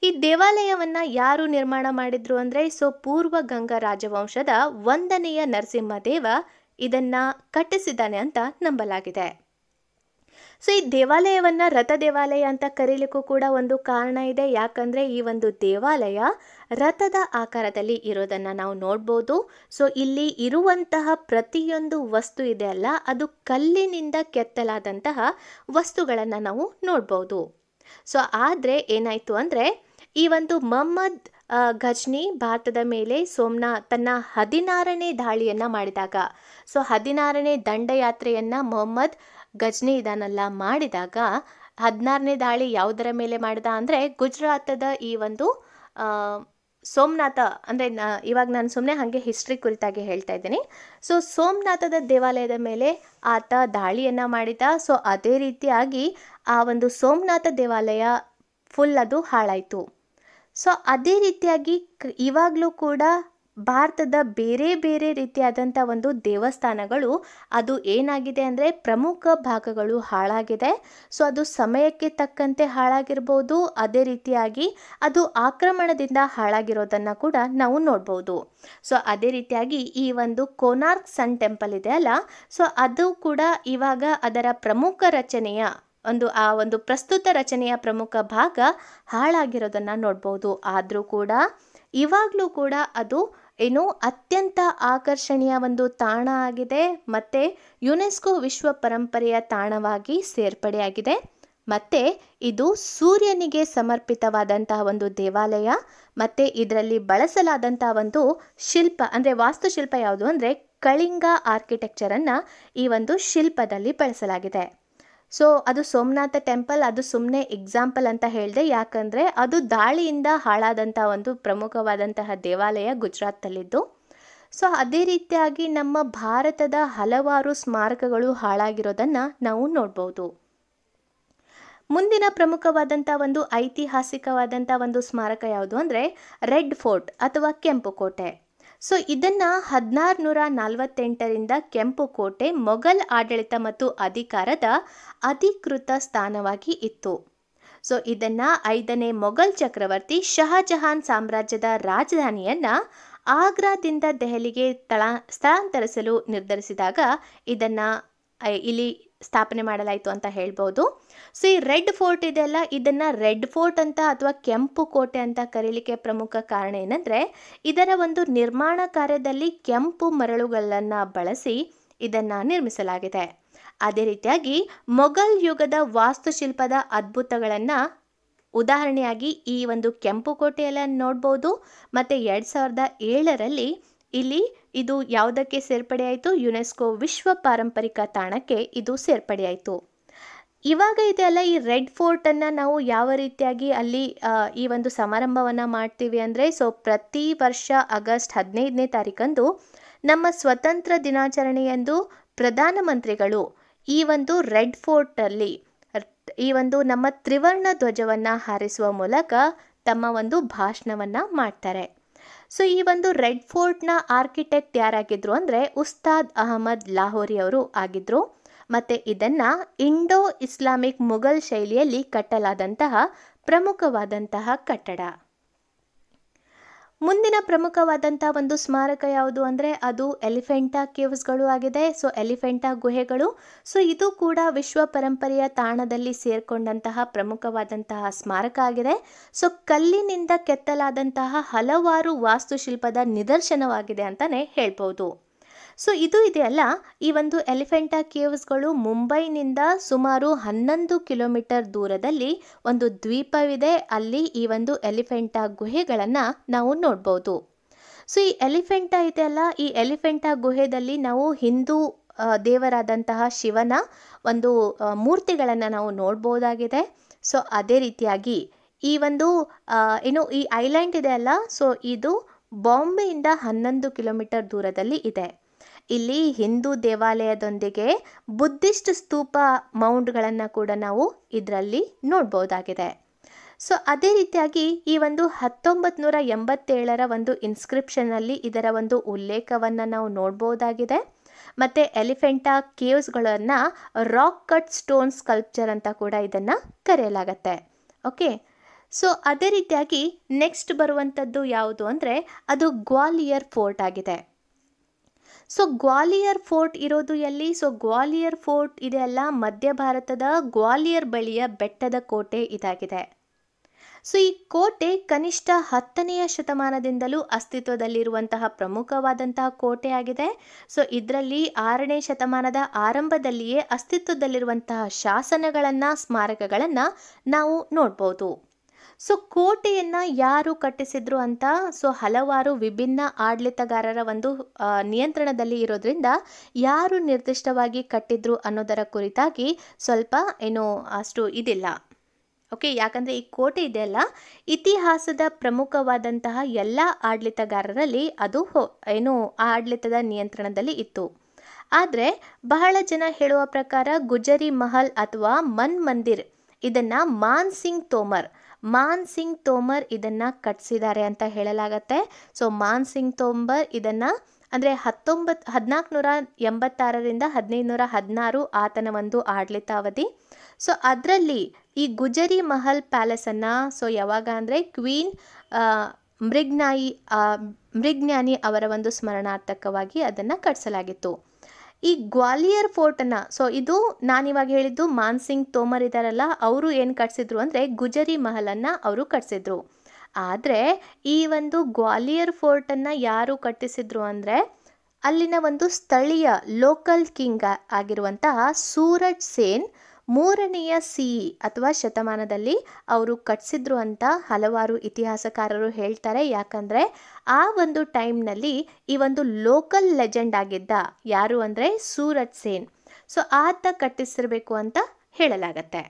ಈ ದೇವಾಲಯವನ್ನು ಯಾರು ನಿರ್ಮಾಣ ಮಾಡಿದ್ರು ಅಂದರೆ ಸೊ ಪೂರ್ವ ಗಂಗಾ ರಾಜವಂಶದ ಒಂದನೆಯ ನರಸಿಂಹದೇವ ಇದನ್ನು ಕಟ್ಟಿಸಿದ್ದಾನೆ ಅಂತ ನಂಬಲಾಗಿದೆ ಸೊ ಈ ದೇವಾಲಯವನ್ನು ರಥ ದೇವಾಲಯ ಅಂತ ಕರೀಲಿಕ್ಕೂ ಕೂಡ ಒಂದು ಕಾರಣ ಇದೆ ಯಾಕಂದರೆ ಈ ಒಂದು ದೇವಾಲಯ ರಥದ ಆಕಾರದಲ್ಲಿ ಇರೋದನ್ನು ನಾವು ನೋಡ್ಬೋದು ಸೊ ಇಲ್ಲಿ ಇರುವಂತಹ ಪ್ರತಿಯೊಂದು ವಸ್ತು ಇದೆ ಅಲ್ಲ ಅದು ಕಲ್ಲಿನಿಂದ ಕೆತ್ತಲಾದಂತಹ ವಸ್ತುಗಳನ್ನು ನಾವು ನೋಡ್ಬೋದು ಸೊ ಆದರೆ ಏನಾಯಿತು ಅಂದರೆ ಈ ಒಂದು ಮಹಮ್ಮದ್ ಘಜ್ನಿ ಭಾರತದ ಮೇಲೆ ಸೋಮನಾ ತನ್ನ ಹದಿನಾರನೇ ದಾಳಿಯನ್ನು ಮಾಡಿದಾಗ ಸೊ ಹದಿನಾರನೇ ದಂಡಯಾತ್ರೆಯನ್ನು ಮೊಹಮ್ಮದ್ ಗಜ್ನಿ ಇದನ್ನೆಲ್ಲ ಮಾಡಿದಾಗ ಹದಿನಾರನೇ ದಾಳಿ ಯಾವುದರ ಮೇಲೆ ಮಾಡಿದ ಅಂದರೆ ಗುಜರಾತದ ಈ ಒಂದು ಸೋಮನಾಥ ಅಂದರೆ ಇವಾಗ ನಾನು ಸುಮ್ಮನೆ ಹಾಗೆ ಹಿಸ್ಟ್ರಿ ಕುರಿತಾಗಿ ಹೇಳ್ತಾ ಇದ್ದೀನಿ ಸೊ ಸೋಮನಾಥದ ದೇವಾಲಯದ ಮೇಲೆ ಆತ ದಾಳಿಯನ್ನು ಮಾಡಿದ ಸೊ ಅದೇ ರೀತಿಯಾಗಿ ಆ ಒಂದು ಸೋಮನಾಥ ದೇವಾಲಯ ಫುಲ್ ಅದು ಹಾಳಾಯಿತು ಸೊ ಅದೇ ರೀತಿಯಾಗಿ ಇವಾಗಲೂ ಕೂಡ ಭಾರತದ ಬೇರೆ ಬೇರೆ ರೀತಿಯಾದಂಥ ಒಂದು ದೇವಸ್ಥಾನಗಳು ಅದು ಏನಾಗಿದೆ ಅಂದರೆ ಪ್ರಮುಖ ಭಾಗಗಳು ಹಾಳಾಗಿದೆ ಸೊ ಅದು ಸಮಯಕ್ಕೆ ತಕ್ಕಂತೆ ಹಾಳಾಗಿರ್ಬೋದು ಅದೇ ರೀತಿಯಾಗಿ ಅದು ಆಕ್ರಮಣದಿಂದ ಹಾಳಾಗಿರೋದನ್ನು ಕೂಡ ನಾವು ನೋಡ್ಬೋದು ಸೊ ಅದೇ ರೀತಿಯಾಗಿ ಈ ಒಂದು ಕೋನಾರ್ಕ್ ಸನ್ ಟೆಂಪಲ್ ಇದೆ ಅಲ್ಲ ಸೊ ಅದು ಕೂಡ ಇವಾಗ ಅದರ ಪ್ರಮುಖ ರಚನೆಯ ಒಂದು ಆ ಒಂದು ಪ್ರಸ್ತುತ ರಚನೆಯ ಪ್ರಮುಖ ಭಾಗ ಹಾಳಾಗಿರೋದನ್ನು ನೋಡ್ಬೋದು ಆದರೂ ಕೂಡ ಇವಾಗಲೂ ಕೂಡ ಅದು ಏನು ಅತ್ಯಂತ ಆಕರ್ಷಣೀಯ ಒಂದು ತಾಣ ಆಗಿದೆ ಮತ್ತು ಯುನೆಸ್ಕೋ ವಿಶ್ವ ಪರಂಪರೆಯ ತಾಣವಾಗಿ ಸೇರ್ಪಡೆಯಾಗಿದೆ ಮತ್ತು ಇದು ಸೂರ್ಯನಿಗೆ ಸಮರ್ಪಿತವಾದಂತಹ ಒಂದು ದೇವಾಲಯ ಮತ್ತು ಇದರಲ್ಲಿ ಬಳಸಲಾದಂತಹ ಒಂದು ಶಿಲ್ಪ ಅಂದರೆ ವಾಸ್ತುಶಿಲ್ಪ ಯಾವುದು ಅಂದರೆ ಕಳಿಂಗ ಆರ್ಕಿಟೆಕ್ಚರನ್ನು ಈ ಒಂದು ಶಿಲ್ಪದಲ್ಲಿ ಬಳಸಲಾಗಿದೆ ಸೊ ಅದು ಸೋಮನಾಥ ಟೆಂಪಲ್ ಅದು ಸುಮ್ಮನೆ ಎಕ್ಸಾಂಪಲ್ ಅಂತ ಹೇಳಿದೆ ಯಾಕಂದರೆ ಅದು ದಾಳಿಯಿಂದ ಹಾಳಾದಂಥ ಒಂದು ಪ್ರಮುಖವಾದಂತಹ ದೇವಾಲಯ ಗುಜರಾತಲ್ಲಿದ್ದು ಸೊ ಅದೇ ರೀತಿಯಾಗಿ ನಮ್ಮ ಭಾರತದ ಹಲವಾರು ಸ್ಮಾರಕಗಳು ಹಾಳಾಗಿರೋದನ್ನು ನಾವು ನೋಡ್ಬೋದು ಮುಂದಿನ ಪ್ರಮುಖವಾದಂಥ ಒಂದು ಐತಿಹಾಸಿಕವಾದಂಥ ಒಂದು ಸ್ಮಾರಕ ಯಾವುದು ಅಂದರೆ ರೆಡ್ ಫೋರ್ಟ್ ಅಥವಾ ಕೆಂಪು ಕೋಟೆ ಸೊ ಇದನ್ನು ಹದಿನಾರು ನೂರ ನಲವತ್ತೆಂಟರಿಂದ ಕೆಂಪು ಕೋಟೆ ಮೊಘಲ್ ಆಡಳಿತ ಮತ್ತು ಅಧಿಕಾರದ ಅಧಿಕೃತ ಸ್ಥಾನವಾಗಿ ಇತ್ತು ಸೊ ಇದನ್ನು ಐದನೇ ಮೊಘಲ್ ಚಕ್ರವರ್ತಿ ಶಹಜಹಾನ್ ಸಾಮ್ರಾಜ್ಯದ ರಾಜಧಾನಿಯನ್ನು ಆಗ್ರಾದಿಂದ ದೆಹಲಿಗೆ ಸ್ಥಳಾಂತರಿಸಲು ನಿರ್ಧರಿಸಿದಾಗ ಇದನ್ನು ಇಲ್ಲಿ ಸ್ಥಾಪನೆ ಮಾಡಲಾಯಿತು ಅಂತ ಹೇಳ್ಬೋದು ಸೊ ಈ ರೆಡ್ ಫೋರ್ಟ್ ಇದೆಲ್ಲ ಇದನ್ನು ರೆಡ್ ಫೋರ್ಟ್ ಅಂತ ಅಥವಾ ಕೆಂಪು ಕೋಟೆ ಅಂತ ಕರೀಲಿಕ್ಕೆ ಪ್ರಮುಖ ಕಾರಣ ಏನಂದರೆ ಇದರ ಒಂದು ನಿರ್ಮಾಣ ಕಾರ್ಯದಲ್ಲಿ ಕೆಂಪು ಮರಳುಗಳನ್ನು ಬಳಸಿ ಇದನ್ನು ನಿರ್ಮಿಸಲಾಗಿದೆ ಅದೇ ರೀತಿಯಾಗಿ ಮೊಘಲ್ ಯುಗದ ವಾಸ್ತುಶಿಲ್ಪದ ಅದ್ಭುತಗಳನ್ನು ಉದಾಹರಣೆಯಾಗಿ ಈ ಒಂದು ಕೆಂಪು ಕೋಟೆಯಲ್ಲ ನೋಡ್ಬೋದು ಮತ್ತು ಎರಡು ಸಾವಿರದ ಏಳರಲ್ಲಿ ಇಲ್ಲಿ ಇದು ಯಾವುದಕ್ಕೆ ಸೇರ್ಪಡೆಯಾಯಿತು ಯುನೆಸ್ಕೋ ವಿಶ್ವ ಪಾರಂಪರಿಕ ತಾಣಕ್ಕೆ ಇದು ಸೇರ್ಪಡೆಯಾಯಿತು ಇವಾಗ ಅಲ್ಲ ಈ ರೆಡ್ ಫೋರ್ಟನ್ನು ನಾವು ಯಾವ ರೀತಿಯಾಗಿ ಅಲ್ಲಿ ಈ ಒಂದು ಸಮಾರಂಭವನ್ನು ಮಾಡ್ತೀವಿ ಅಂದರೆ ಸೊ ಪ್ರತಿ ವರ್ಷ ಆಗಸ್ಟ್ ಹದಿನೈದನೇ ತಾರೀಕಂದು ನಮ್ಮ ಸ್ವತಂತ್ರ ದಿನಾಚರಣೆಯಂದು ಪ್ರಧಾನಮಂತ್ರಿಗಳು ಈ ಒಂದು ರೆಡ್ ಫೋರ್ಟಲ್ಲಿ ಈ ಒಂದು ನಮ್ಮ ತ್ರಿವರ್ಣ ಧ್ವಜವನ್ನು ಹಾರಿಸುವ ಮೂಲಕ ತಮ್ಮ ಒಂದು ಭಾಷಣವನ್ನು ಮಾಡ್ತಾರೆ ಸೊ ಈ ಒಂದು ರೆಡ್ ಫೋರ್ಟ್ನ ಆರ್ಕಿಟೆಕ್ಟ್ ಯಾರಾಗಿದ್ರು ಅಂದರೆ ಉಸ್ತಾದ್ ಅಹಮದ್ ಲಾಹೋರಿ ಅವರು ಆಗಿದ್ರು ಮತ್ತೆ ಇದನ್ನ ಇಂಡೋ ಇಸ್ಲಾಮಿಕ್ ಮುಘಲ್ ಶೈಲಿಯಲ್ಲಿ ಕಟ್ಟಲಾದಂತಹ ಪ್ರಮುಖವಾದಂತಹ ಕಟ್ಟಡ ಮುಂದಿನ ಪ್ರಮುಖವಾದಂಥ ಒಂದು ಸ್ಮಾರಕ ಯಾವುದು ಅಂದರೆ ಅದು ಎಲಿಫೆಂಟಾ ಕೇವ್ಸ್ಗಳು ಆಗಿದೆ ಸೊ ಎಲಿಫೆಂಟಾ ಗುಹೆಗಳು ಸೊ ಇದು ಕೂಡ ವಿಶ್ವ ಪರಂಪರೆಯ ತಾಣದಲ್ಲಿ ಸೇರ್ಕೊಂಡಂತಹ ಪ್ರಮುಖವಾದಂತಹ ಸ್ಮಾರಕ ಆಗಿದೆ ಸೊ ಕಲ್ಲಿನಿಂದ ಕೆತ್ತಲಾದಂತಹ ಹಲವಾರು ವಾಸ್ತುಶಿಲ್ಪದ ನಿದರ್ಶನವಾಗಿದೆ ಅಂತಲೇ ಹೇಳ್ಬೋದು ಸೊ ಇದು ಇದೆಯಲ್ಲ ಈ ಒಂದು ಎಲಿಫೆಂಟಾ ಕೇವ್ಸ್ಗಳು ಮುಂಬೈನಿಂದ ಸುಮಾರು ಹನ್ನೊಂದು ಕಿಲೋಮೀಟರ್ ದೂರದಲ್ಲಿ ಒಂದು ದ್ವೀಪವಿದೆ ಅಲ್ಲಿ ಈ ಒಂದು ಎಲಿಫೆಂಟಾ ಗುಹೆಗಳನ್ನು ನಾವು ನೋಡ್ಬೋದು ಸೊ ಈ ಎಲಿಫೆಂಟಾ ಇದೆಯಲ್ಲ ಈ ಎಲಿಫೆಂಟಾ ಗುಹೆಯಲ್ಲಿ ನಾವು ಹಿಂದೂ ದೇವರಾದಂತಹ ಶಿವನ ಒಂದು ಮೂರ್ತಿಗಳನ್ನು ನಾವು ನೋಡ್ಬೋದಾಗಿದೆ ಸೊ ಅದೇ ರೀತಿಯಾಗಿ ಈ ಒಂದು ಏನು ಈ ಐಲ್ಯಾಂಡ್ ಇದೆ ಅಲ್ಲ ಸೊ ಇದು ಬಾಂಬೆಯಿಂದ ಹನ್ನೊಂದು ಕಿಲೋಮೀಟರ್ ದೂರದಲ್ಲಿ ಇದೆ ಇಲ್ಲಿ ಹಿಂದೂ ದೇವಾಲಯದೊಂದಿಗೆ ಬುದ್ಧಿಸ್ಟ್ ಸ್ತೂಪ ಮೌಂಟ್ಗಳನ್ನು ಕೂಡ ನಾವು ಇದರಲ್ಲಿ ನೋಡ್ಬೋದಾಗಿದೆ ಸೊ ಅದೇ ರೀತಿಯಾಗಿ ಈ ಒಂದು ಹತ್ತೊಂಬತ್ತು ನೂರ ಎಂಬತ್ತೇಳರ ಒಂದು ಇನ್ಸ್ಕ್ರಿಪ್ಷನ್ನಲ್ಲಿ ಇದರ ಒಂದು ಉಲ್ಲೇಖವನ್ನು ನಾವು ನೋಡ್ಬೋದಾಗಿದೆ ಮತ್ತು ಎಲಿಫೆಂಟಾ ಕೇವ್ಸ್ಗಳನ್ನು ರಾಕ್ ಕಟ್ ಸ್ಟೋನ್ ಸ್ಕಲ್ಪ್ಚರ್ ಅಂತ ಕೂಡ ಇದನ್ನು ಕರೆಯಲಾಗತ್ತೆ ಓಕೆ ಸೊ ಅದೇ ರೀತಿಯಾಗಿ ನೆಕ್ಸ್ಟ್ ಬರುವಂಥದ್ದು ಯಾವುದು ಅಂದರೆ ಅದು ಗ್ವಾಲಿಯರ್ ಫೋರ್ಟ್ ಆಗಿದೆ ಸೊ ಗ್ವಾಲಿಯರ್ ಫೋರ್ಟ್ ಇರೋದು ಎಲ್ಲಿ ಸೊ ಗ್ವಾಲಿಯರ್ ಫೋರ್ಟ್ ಇದೆ ಅಲ್ಲ ಮಧ್ಯ ಭಾರತದ ಗ್ವಾಲಿಯರ್ ಬಳಿಯ ಬೆಟ್ಟದ ಕೋಟೆ ಇದಾಗಿದೆ ಸೊ ಈ ಕೋಟೆ ಕನಿಷ್ಠ ಹತ್ತನೆಯ ಶತಮಾನದಿಂದಲೂ ಅಸ್ತಿತ್ವದಲ್ಲಿರುವಂತಹ ಪ್ರಮುಖವಾದಂತಹ ಕೋಟೆ ಆಗಿದೆ ಸೊ ಇದರಲ್ಲಿ ಆರನೇ ಶತಮಾನದ ಆರಂಭದಲ್ಲಿಯೇ ಅಸ್ತಿತ್ವದಲ್ಲಿರುವಂತಹ ಶಾಸನಗಳನ್ನು ಸ್ಮಾರಕಗಳನ್ನು ನಾವು ನೋಡ್ಬೋದು ಸೊ ಕೋಟೆಯನ್ನು ಯಾರು ಕಟ್ಟಿಸಿದ್ರು ಅಂತ ಸೊ ಹಲವಾರು ವಿಭಿನ್ನ ಆಡಳಿತಗಾರರ ಒಂದು ನಿಯಂತ್ರಣದಲ್ಲಿ ಇರೋದ್ರಿಂದ ಯಾರು ನಿರ್ದಿಷ್ಟವಾಗಿ ಕಟ್ಟಿದ್ರು ಅನ್ನೋದರ ಕುರಿತಾಗಿ ಸ್ವಲ್ಪ ಏನು ಅಷ್ಟು ಇದಿಲ್ಲ ಓಕೆ ಯಾಕಂದರೆ ಈ ಕೋಟೆ ಇದೆಯಲ್ಲ ಇತಿಹಾಸದ ಪ್ರಮುಖವಾದಂತಹ ಎಲ್ಲ ಆಡಳಿತಗಾರರಲ್ಲಿ ಅದು ಏನು ಆಡಳಿತದ ನಿಯಂತ್ರಣದಲ್ಲಿ ಇತ್ತು ಆದರೆ ಬಹಳ ಜನ ಹೇಳುವ ಪ್ರಕಾರ ಗುಜರಿ ಮಹಲ್ ಅಥವಾ ಮನ್ ಮಂದಿರ್ ಇದನ್ನು ಮಾನ್ ಸಿಂಗ್ ತೋಮರ್ ಮಾನ್ ಸಿಂಗ್ ತೋಮರ್ ಇದನ್ನು ಕಟ್ಸಿದ್ದಾರೆ ಅಂತ ಹೇಳಲಾಗತ್ತೆ ಸೊ ಮಾನ್ ಸಿಂಗ್ ತೋಮರ್ ಇದನ್ನು ಅಂದರೆ ಹತ್ತೊಂಬತ್ತು ಹದಿನಾಲ್ಕು ನೂರ ಎಂಬತ್ತಾರರಿಂದ ಹದಿನೈದು ನೂರ ಹದಿನಾರು ಆತನ ಒಂದು ಆಡಳಿತಾವಧಿ ಸೊ ಅದರಲ್ಲಿ ಈ ಗುಜರಿ ಮಹಲ್ ಪ್ಯಾಲೇಸನ್ನು ಸೊ ಯಾವಾಗ ಅಂದರೆ ಕ್ವೀನ್ ಮೃಗ್ನಾಯಿ ಮೃಗ್ಞಾನಿ ಅವರ ಒಂದು ಸ್ಮರಣಾರ್ಥಕವಾಗಿ ಅದನ್ನು ಕಟ್ಟಿಸಲಾಗಿತ್ತು ಈ ಗ್ವಾಲಿಯರ್ ಫೋರ್ಟನ್ನು ಸೊ ಇದು ನಾನಿವಾಗ ಹೇಳಿದ್ದು ಮಾನ್ಸಿಂಗ್ ತೋಮರ್ ಇದ್ದಾರಲ್ಲ ಅವರು ಏನು ಕಟ್ಸಿದ್ರು ಅಂದರೆ ಗುಜರಿ ಮಹಲನ್ನು ಅವರು ಕಟ್ಸಿದ್ರು ಆದರೆ ಈ ಒಂದು ಗ್ವಾಲಿಯರ್ ಫೋರ್ಟನ್ನು ಯಾರು ಕಟ್ಟಿಸಿದ್ರು ಅಂದರೆ ಅಲ್ಲಿನ ಒಂದು ಸ್ಥಳೀಯ ಲೋಕಲ್ ಕಿಂಗ್ ಆಗಿರುವಂತಹ ಸೂರಜ್ ಸೇನ್ ಮೂರನೆಯ ಸಿ ಅಥವಾ ಶತಮಾನದಲ್ಲಿ ಅವರು ಕಟ್ಸಿದ್ರು ಅಂತ ಹಲವಾರು ಇತಿಹಾಸಕಾರರು ಹೇಳ್ತಾರೆ ಯಾಕಂದರೆ ಆ ಒಂದು ಟೈಮ್ನಲ್ಲಿ ಈ ಒಂದು ಲೋಕಲ್ ಲೆಜೆಂಡ್ ಆಗಿದ್ದ ಯಾರು ಅಂದರೆ ಸೂರಜ್ ಸೇನ್ ಸೊ ಆತ ಕಟ್ಟಿಸಿರಬೇಕು ಅಂತ ಹೇಳಲಾಗತ್ತೆ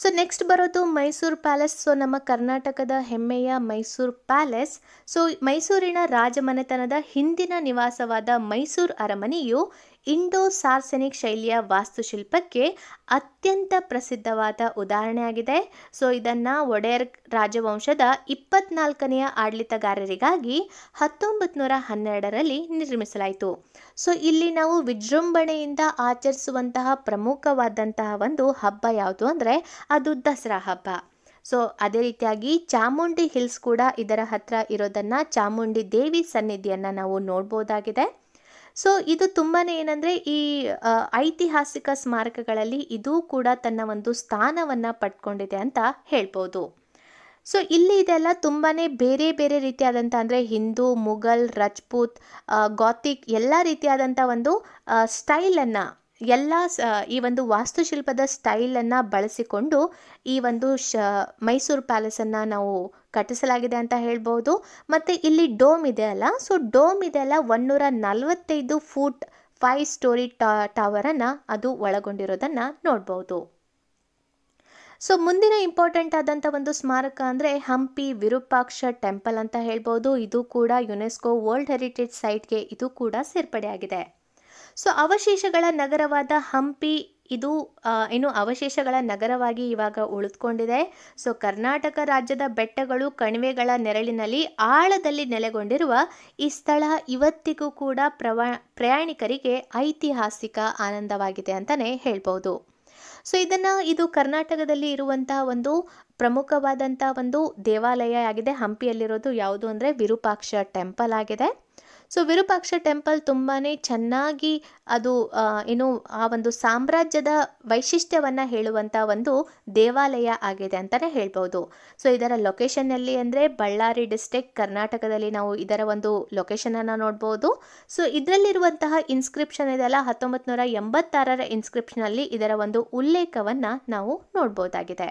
ಸೊ ನೆಕ್ಸ್ಟ್ ಬರೋದು ಮೈಸೂರು ಪ್ಯಾಲೇಸ್ ಸೊ ನಮ್ಮ ಕರ್ನಾಟಕದ ಹೆಮ್ಮೆಯ ಮೈಸೂರು ಪ್ಯಾಲೇಸ್ ಸೊ ಮೈಸೂರಿನ ರಾಜಮನೆತನದ ಹಿಂದಿನ ನಿವಾಸವಾದ ಮೈಸೂರು ಅರಮನೆಯು ಇಂಡೋ ಸಾರ್ಸೆನಿಕ್ ಶೈಲಿಯ ವಾಸ್ತುಶಿಲ್ಪಕ್ಕೆ ಅತ್ಯಂತ ಪ್ರಸಿದ್ಧವಾದ ಉದಾಹರಣೆಯಾಗಿದೆ ಸೊ ಇದನ್ನು ಒಡೆಯರ್ ರಾಜವಂಶದ ಇಪ್ಪತ್ನಾಲ್ಕನೆಯ ಆಡಳಿತಗಾರರಿಗಾಗಿ ಹತ್ತೊಂಬತ್ತು ನೂರ ಹನ್ನೆರಡರಲ್ಲಿ ನಿರ್ಮಿಸಲಾಯಿತು ಸೊ ಇಲ್ಲಿ ನಾವು ವಿಜೃಂಭಣೆಯಿಂದ ಆಚರಿಸುವಂತಹ ಪ್ರಮುಖವಾದಂತಹ ಒಂದು ಹಬ್ಬ ಯಾವುದು ಅಂದರೆ ಅದು ದಸರಾ ಹಬ್ಬ ಸೊ ಅದೇ ರೀತಿಯಾಗಿ ಚಾಮುಂಡಿ ಹಿಲ್ಸ್ ಕೂಡ ಇದರ ಹತ್ರ ಇರೋದನ್ನು ಚಾಮುಂಡಿ ದೇವಿ ಸನ್ನಿಧಿಯನ್ನು ನಾವು ನೋಡ್ಬೋದಾಗಿದೆ ಸೊ ಇದು ತುಂಬಾ ಏನಂದರೆ ಈ ಐತಿಹಾಸಿಕ ಸ್ಮಾರಕಗಳಲ್ಲಿ ಇದೂ ಕೂಡ ತನ್ನ ಒಂದು ಸ್ಥಾನವನ್ನು ಪಡ್ಕೊಂಡಿದೆ ಅಂತ ಹೇಳ್ಬೋದು ಸೊ ಇಲ್ಲಿ ಇದೆಲ್ಲ ತುಂಬಾ ಬೇರೆ ಬೇರೆ ರೀತಿಯಾದಂಥ ಅಂದರೆ ಹಿಂದೂ ಮುಘಲ್ ರಜ್ಪೂತ್ ಗಾತಿಕ್ ಎಲ್ಲ ರೀತಿಯಾದಂಥ ಒಂದು ಸ್ಟೈಲನ್ನು ಎಲ್ಲ ಈ ಒಂದು ವಾಸ್ತುಶಿಲ್ಪದ ಸ್ಟೈಲನ್ನು ಬಳಸಿಕೊಂಡು ಈ ಒಂದು ಶ ಮೈಸೂರು ಪ್ಯಾಲೇಸನ್ನು ನಾವು ಕಟ್ಟಿಸಲಾಗಿದೆ ಅಂತ ಹೇಳ್ಬೋದು ಮತ್ತು ಇಲ್ಲಿ ಡೋಮ್ ಇದೆ ಅಲ್ಲ ಸೊ ಡೋಮ್ ಇದೆ ಅಲ್ಲ ಒನ್ನೂರ ನಲವತ್ತೈದು ಫೂಟ್ ಫೈವ್ ಸ್ಟೋರಿ ಟಾ ಟವರನ್ನು ಅದು ಒಳಗೊಂಡಿರೋದನ್ನು ನೋಡ್ಬೋದು ಸೊ ಮುಂದಿನ ಇಂಪಾರ್ಟೆಂಟ್ ಆದಂಥ ಒಂದು ಸ್ಮಾರಕ ಅಂದರೆ ಹಂಪಿ ವಿರೂಪಾಕ್ಷ ಟೆಂಪಲ್ ಅಂತ ಹೇಳ್ಬೋದು ಇದು ಕೂಡ ಯುನೆಸ್ಕೋ ವರ್ಲ್ಡ್ ಹೆರಿಟೇಜ್ ಸೈಟ್ಗೆ ಇದು ಕೂಡ ಸೇರ್ಪಡೆಯಾಗಿದೆ ಸೊ ಅವಶೇಷಗಳ ನಗರವಾದ ಹಂಪಿ ಇದು ಏನು ಅವಶೇಷಗಳ ನಗರವಾಗಿ ಇವಾಗ ಉಳಿದುಕೊಂಡಿದೆ ಸೊ ಕರ್ನಾಟಕ ರಾಜ್ಯದ ಬೆಟ್ಟಗಳು ಕಣಿವೆಗಳ ನೆರಳಿನಲ್ಲಿ ಆಳದಲ್ಲಿ ನೆಲೆಗೊಂಡಿರುವ ಈ ಸ್ಥಳ ಇವತ್ತಿಗೂ ಕೂಡ ಪ್ರವಾ ಪ್ರಯಾಣಿಕರಿಗೆ ಐತಿಹಾಸಿಕ ಆನಂದವಾಗಿದೆ ಅಂತಲೇ ಹೇಳ್ಬೋದು ಸೊ ಇದನ್ನು ಇದು ಕರ್ನಾಟಕದಲ್ಲಿ ಇರುವಂತಹ ಒಂದು ಪ್ರಮುಖವಾದಂಥ ಒಂದು ದೇವಾಲಯ ಆಗಿದೆ ಹಂಪಿಯಲ್ಲಿರೋದು ಯಾವುದು ಅಂದರೆ ವಿರೂಪಾಕ್ಷ ಟೆಂಪಲ್ ಆಗಿದೆ ಸೊ ವಿರೂಪಾಕ್ಷ ಟೆಂಪಲ್ ತುಂಬಾ ಚೆನ್ನಾಗಿ ಅದು ಏನು ಆ ಒಂದು ಸಾಮ್ರಾಜ್ಯದ ವೈಶಿಷ್ಟ್ಯವನ್ನು ಹೇಳುವಂಥ ಒಂದು ದೇವಾಲಯ ಆಗಿದೆ ಅಂತಲೇ ಹೇಳ್ಬೋದು ಸೊ ಇದರ ಲೊಕೇಶನ್ನಲ್ಲಿ ಅಂದರೆ ಬಳ್ಳಾರಿ ಡಿಸ್ಟಿಕ್ ಕರ್ನಾಟಕದಲ್ಲಿ ನಾವು ಇದರ ಒಂದು ಲೊಕೇಶನನ್ನು ನೋಡ್ಬೋದು ಸೊ ಇದರಲ್ಲಿರುವಂತಹ ಇನ್ಸ್ಕ್ರಿಪ್ಷನ್ ಇದೆಲ್ಲ ಹತ್ತೊಂಬತ್ತು ನೂರ ಎಂಬತ್ತಾರರ ಇನ್ಸ್ಕ್ರಿಪ್ಷನಲ್ಲಿ ಇದರ ಒಂದು ಉಲ್ಲೇಖವನ್ನು ನಾವು ನೋಡ್ಬೋದಾಗಿದೆ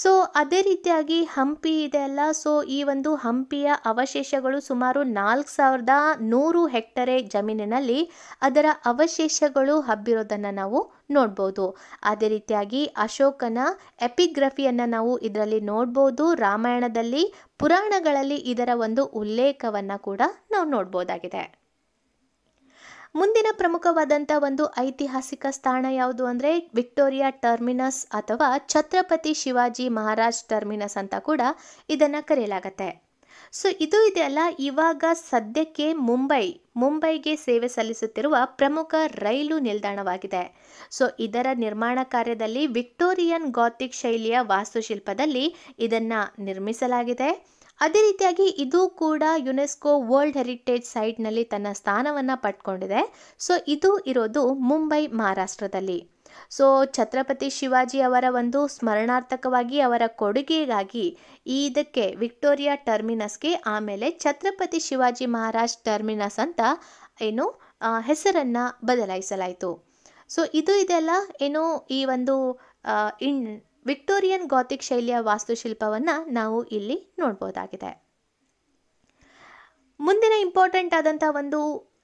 ಸೊ ಅದೇ ರೀತಿಯಾಗಿ ಹಂಪಿ ಇದೆ ಅಲ್ಲ ಸೊ ಈ ಒಂದು ಹಂಪಿಯ ಅವಶೇಷಗಳು ಸುಮಾರು ನಾಲ್ಕು ಸಾವಿರದ ನೂರು ಹೆಕ್ಟರೆ ಜಮೀನಿನಲ್ಲಿ ಅದರ ಅವಶೇಷಗಳು ಹಬ್ಬಿರೋದನ್ನು ನಾವು ನೋಡ್ಬೋದು ಅದೇ ರೀತಿಯಾಗಿ ಅಶೋಕನ ಎಪಿಗ್ರಫಿಯನ್ನು ನಾವು ಇದರಲ್ಲಿ ನೋಡ್ಬೋದು ರಾಮಾಯಣದಲ್ಲಿ ಪುರಾಣಗಳಲ್ಲಿ ಇದರ ಒಂದು ಉಲ್ಲೇಖವನ್ನು ಕೂಡ ನಾವು ನೋಡ್ಬೋದಾಗಿದೆ ಮುಂದಿನ ಪ್ರಮುಖವಾದಂಥ ಒಂದು ಐತಿಹಾಸಿಕ ಸ್ಥಾನ ಯಾವುದು ಅಂದರೆ ವಿಕ್ಟೋರಿಯಾ ಟರ್ಮಿನಸ್ ಅಥವಾ ಛತ್ರಪತಿ ಶಿವಾಜಿ ಮಹಾರಾಜ್ ಟರ್ಮಿನಸ್ ಅಂತ ಕೂಡ ಇದನ್ನು ಕರೆಯಲಾಗತ್ತೆ ಸೊ ಇದು ಇದೆಯಲ್ಲ ಇವಾಗ ಸದ್ಯಕ್ಕೆ ಮುಂಬೈ ಮುಂಬೈಗೆ ಸೇವೆ ಸಲ್ಲಿಸುತ್ತಿರುವ ಪ್ರಮುಖ ರೈಲು ನಿಲ್ದಾಣವಾಗಿದೆ ಸೊ ಇದರ ನಿರ್ಮಾಣ ಕಾರ್ಯದಲ್ಲಿ ವಿಕ್ಟೋರಿಯನ್ ಗಾಥಿಕ್ ಶೈಲಿಯ ವಾಸ್ತುಶಿಲ್ಪದಲ್ಲಿ ಇದನ್ನು ನಿರ್ಮಿಸಲಾಗಿದೆ ಅದೇ ರೀತಿಯಾಗಿ ಇದು ಕೂಡ ಯುನೆಸ್ಕೋ ವರ್ಲ್ಡ್ ಹೆರಿಟೇಜ್ ಸೈಟ್ನಲ್ಲಿ ತನ್ನ ಸ್ಥಾನವನ್ನು ಪಡ್ಕೊಂಡಿದೆ ಸೊ ಇದು ಇರೋದು ಮುಂಬೈ ಮಹಾರಾಷ್ಟ್ರದಲ್ಲಿ ಸೊ ಛತ್ರಪತಿ ಶಿವಾಜಿ ಅವರ ಒಂದು ಸ್ಮರಣಾರ್ಥಕವಾಗಿ ಅವರ ಕೊಡುಗೆಗಾಗಿ ಈ ಇದಕ್ಕೆ ವಿಕ್ಟೋರಿಯಾ ಟರ್ಮಿನಸ್ಗೆ ಆಮೇಲೆ ಛತ್ರಪತಿ ಶಿವಾಜಿ ಮಹಾರಾಜ್ ಟರ್ಮಿನಸ್ ಅಂತ ಏನು ಹೆಸರನ್ನು ಬದಲಾಯಿಸಲಾಯಿತು ಸೊ ಇದು ಇದೆಲ್ಲ ಏನು ಈ ಒಂದು ಇನ್ ವಿಕ್ಟೋರಿಯನ್ ಗಾಥಿಕ್ ಶೈಲಿಯ ವಾಸ್ತುಶಿಲ್ಪವನ್ನು ನಾವು ಇಲ್ಲಿ ನೋಡ್ಬೋದಾಗಿದೆ ಮುಂದಿನ ಇಂಪಾರ್ಟೆಂಟ್ ಆದಂಥ ಒಂದು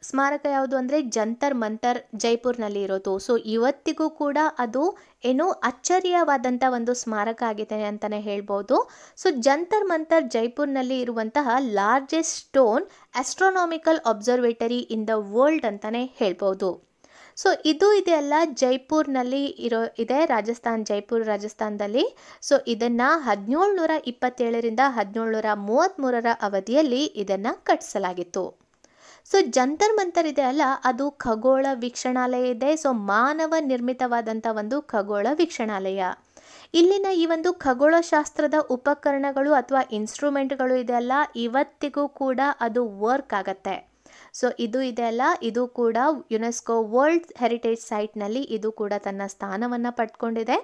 ಸ್ಮಾರಕ ಯಾವುದು ಅಂದರೆ ಜಂತರ್ ಮಂತರ್ ಜೈಪುರ್ನಲ್ಲಿ ಇರೋದು ಸೊ ಇವತ್ತಿಗೂ ಕೂಡ ಅದು ಏನು ಅಚ್ಚರಿಯವಾದಂಥ ಒಂದು ಸ್ಮಾರಕ ಆಗಿದೆ ಅಂತಲೇ ಹೇಳ್ಬೋದು ಸೊ ಜಂತರ್ ಮಂತರ್ ಜೈಪುರ್ನಲ್ಲಿ ಇರುವಂತಹ largest stone astronomical observatory in the world ಅಂತಲೇ ಹೇಳ್ಬೋದು ಸೊ ಇದು ಇದೆಯಲ್ಲ ಜೈಪುರ್ನಲ್ಲಿ ಇರೋ ಇದೆ ರಾಜಸ್ಥಾನ್ ಜೈಪುರ್ ರಾಜಸ್ಥಾನದಲ್ಲಿ ಸೊ ಇದನ್ನು ಹದಿನೇಳು ನೂರ ಇಪ್ಪತ್ತೇಳರಿಂದ ಹದಿನೇಳು ನೂರ ಮೂವತ್ತ್ಮೂರರ ಅವಧಿಯಲ್ಲಿ ಇದನ್ನು ಕಟ್ಟಿಸಲಾಗಿತ್ತು ಸೊ ಜಂತರ್ ಮಂತರ್ ಇದೆ ಅಲ್ಲ ಅದು ಖಗೋಳ ವೀಕ್ಷಣಾಲಯ ಇದೆ ಸೊ ಮಾನವ ನಿರ್ಮಿತವಾದಂಥ ಒಂದು ಖಗೋಳ ವೀಕ್ಷಣಾಲಯ ಇಲ್ಲಿನ ಈ ಒಂದು ಖಗೋಳಶಾಸ್ತ್ರದ ಉಪಕರಣಗಳು ಅಥವಾ ಇನ್ಸ್ಟ್ರೂಮೆಂಟ್ಗಳು ಇದೆಯಲ್ಲ ಇವತ್ತಿಗೂ ಕೂಡ ಅದು ವರ್ಕ್ ಆಗತ್ತೆ ಸೊ ಇದು ಇದೆ ಅಲ್ಲ ಇದು ಕೂಡ ಯುನೆಸ್ಕೋ ವರ್ಲ್ಡ್ ಹೆರಿಟೇಜ್ ಸೈಟ್ನಲ್ಲಿ ಇದು ಕೂಡ ತನ್ನ ಸ್ಥಾನವನ್ನು ಪಡ್ಕೊಂಡಿದೆ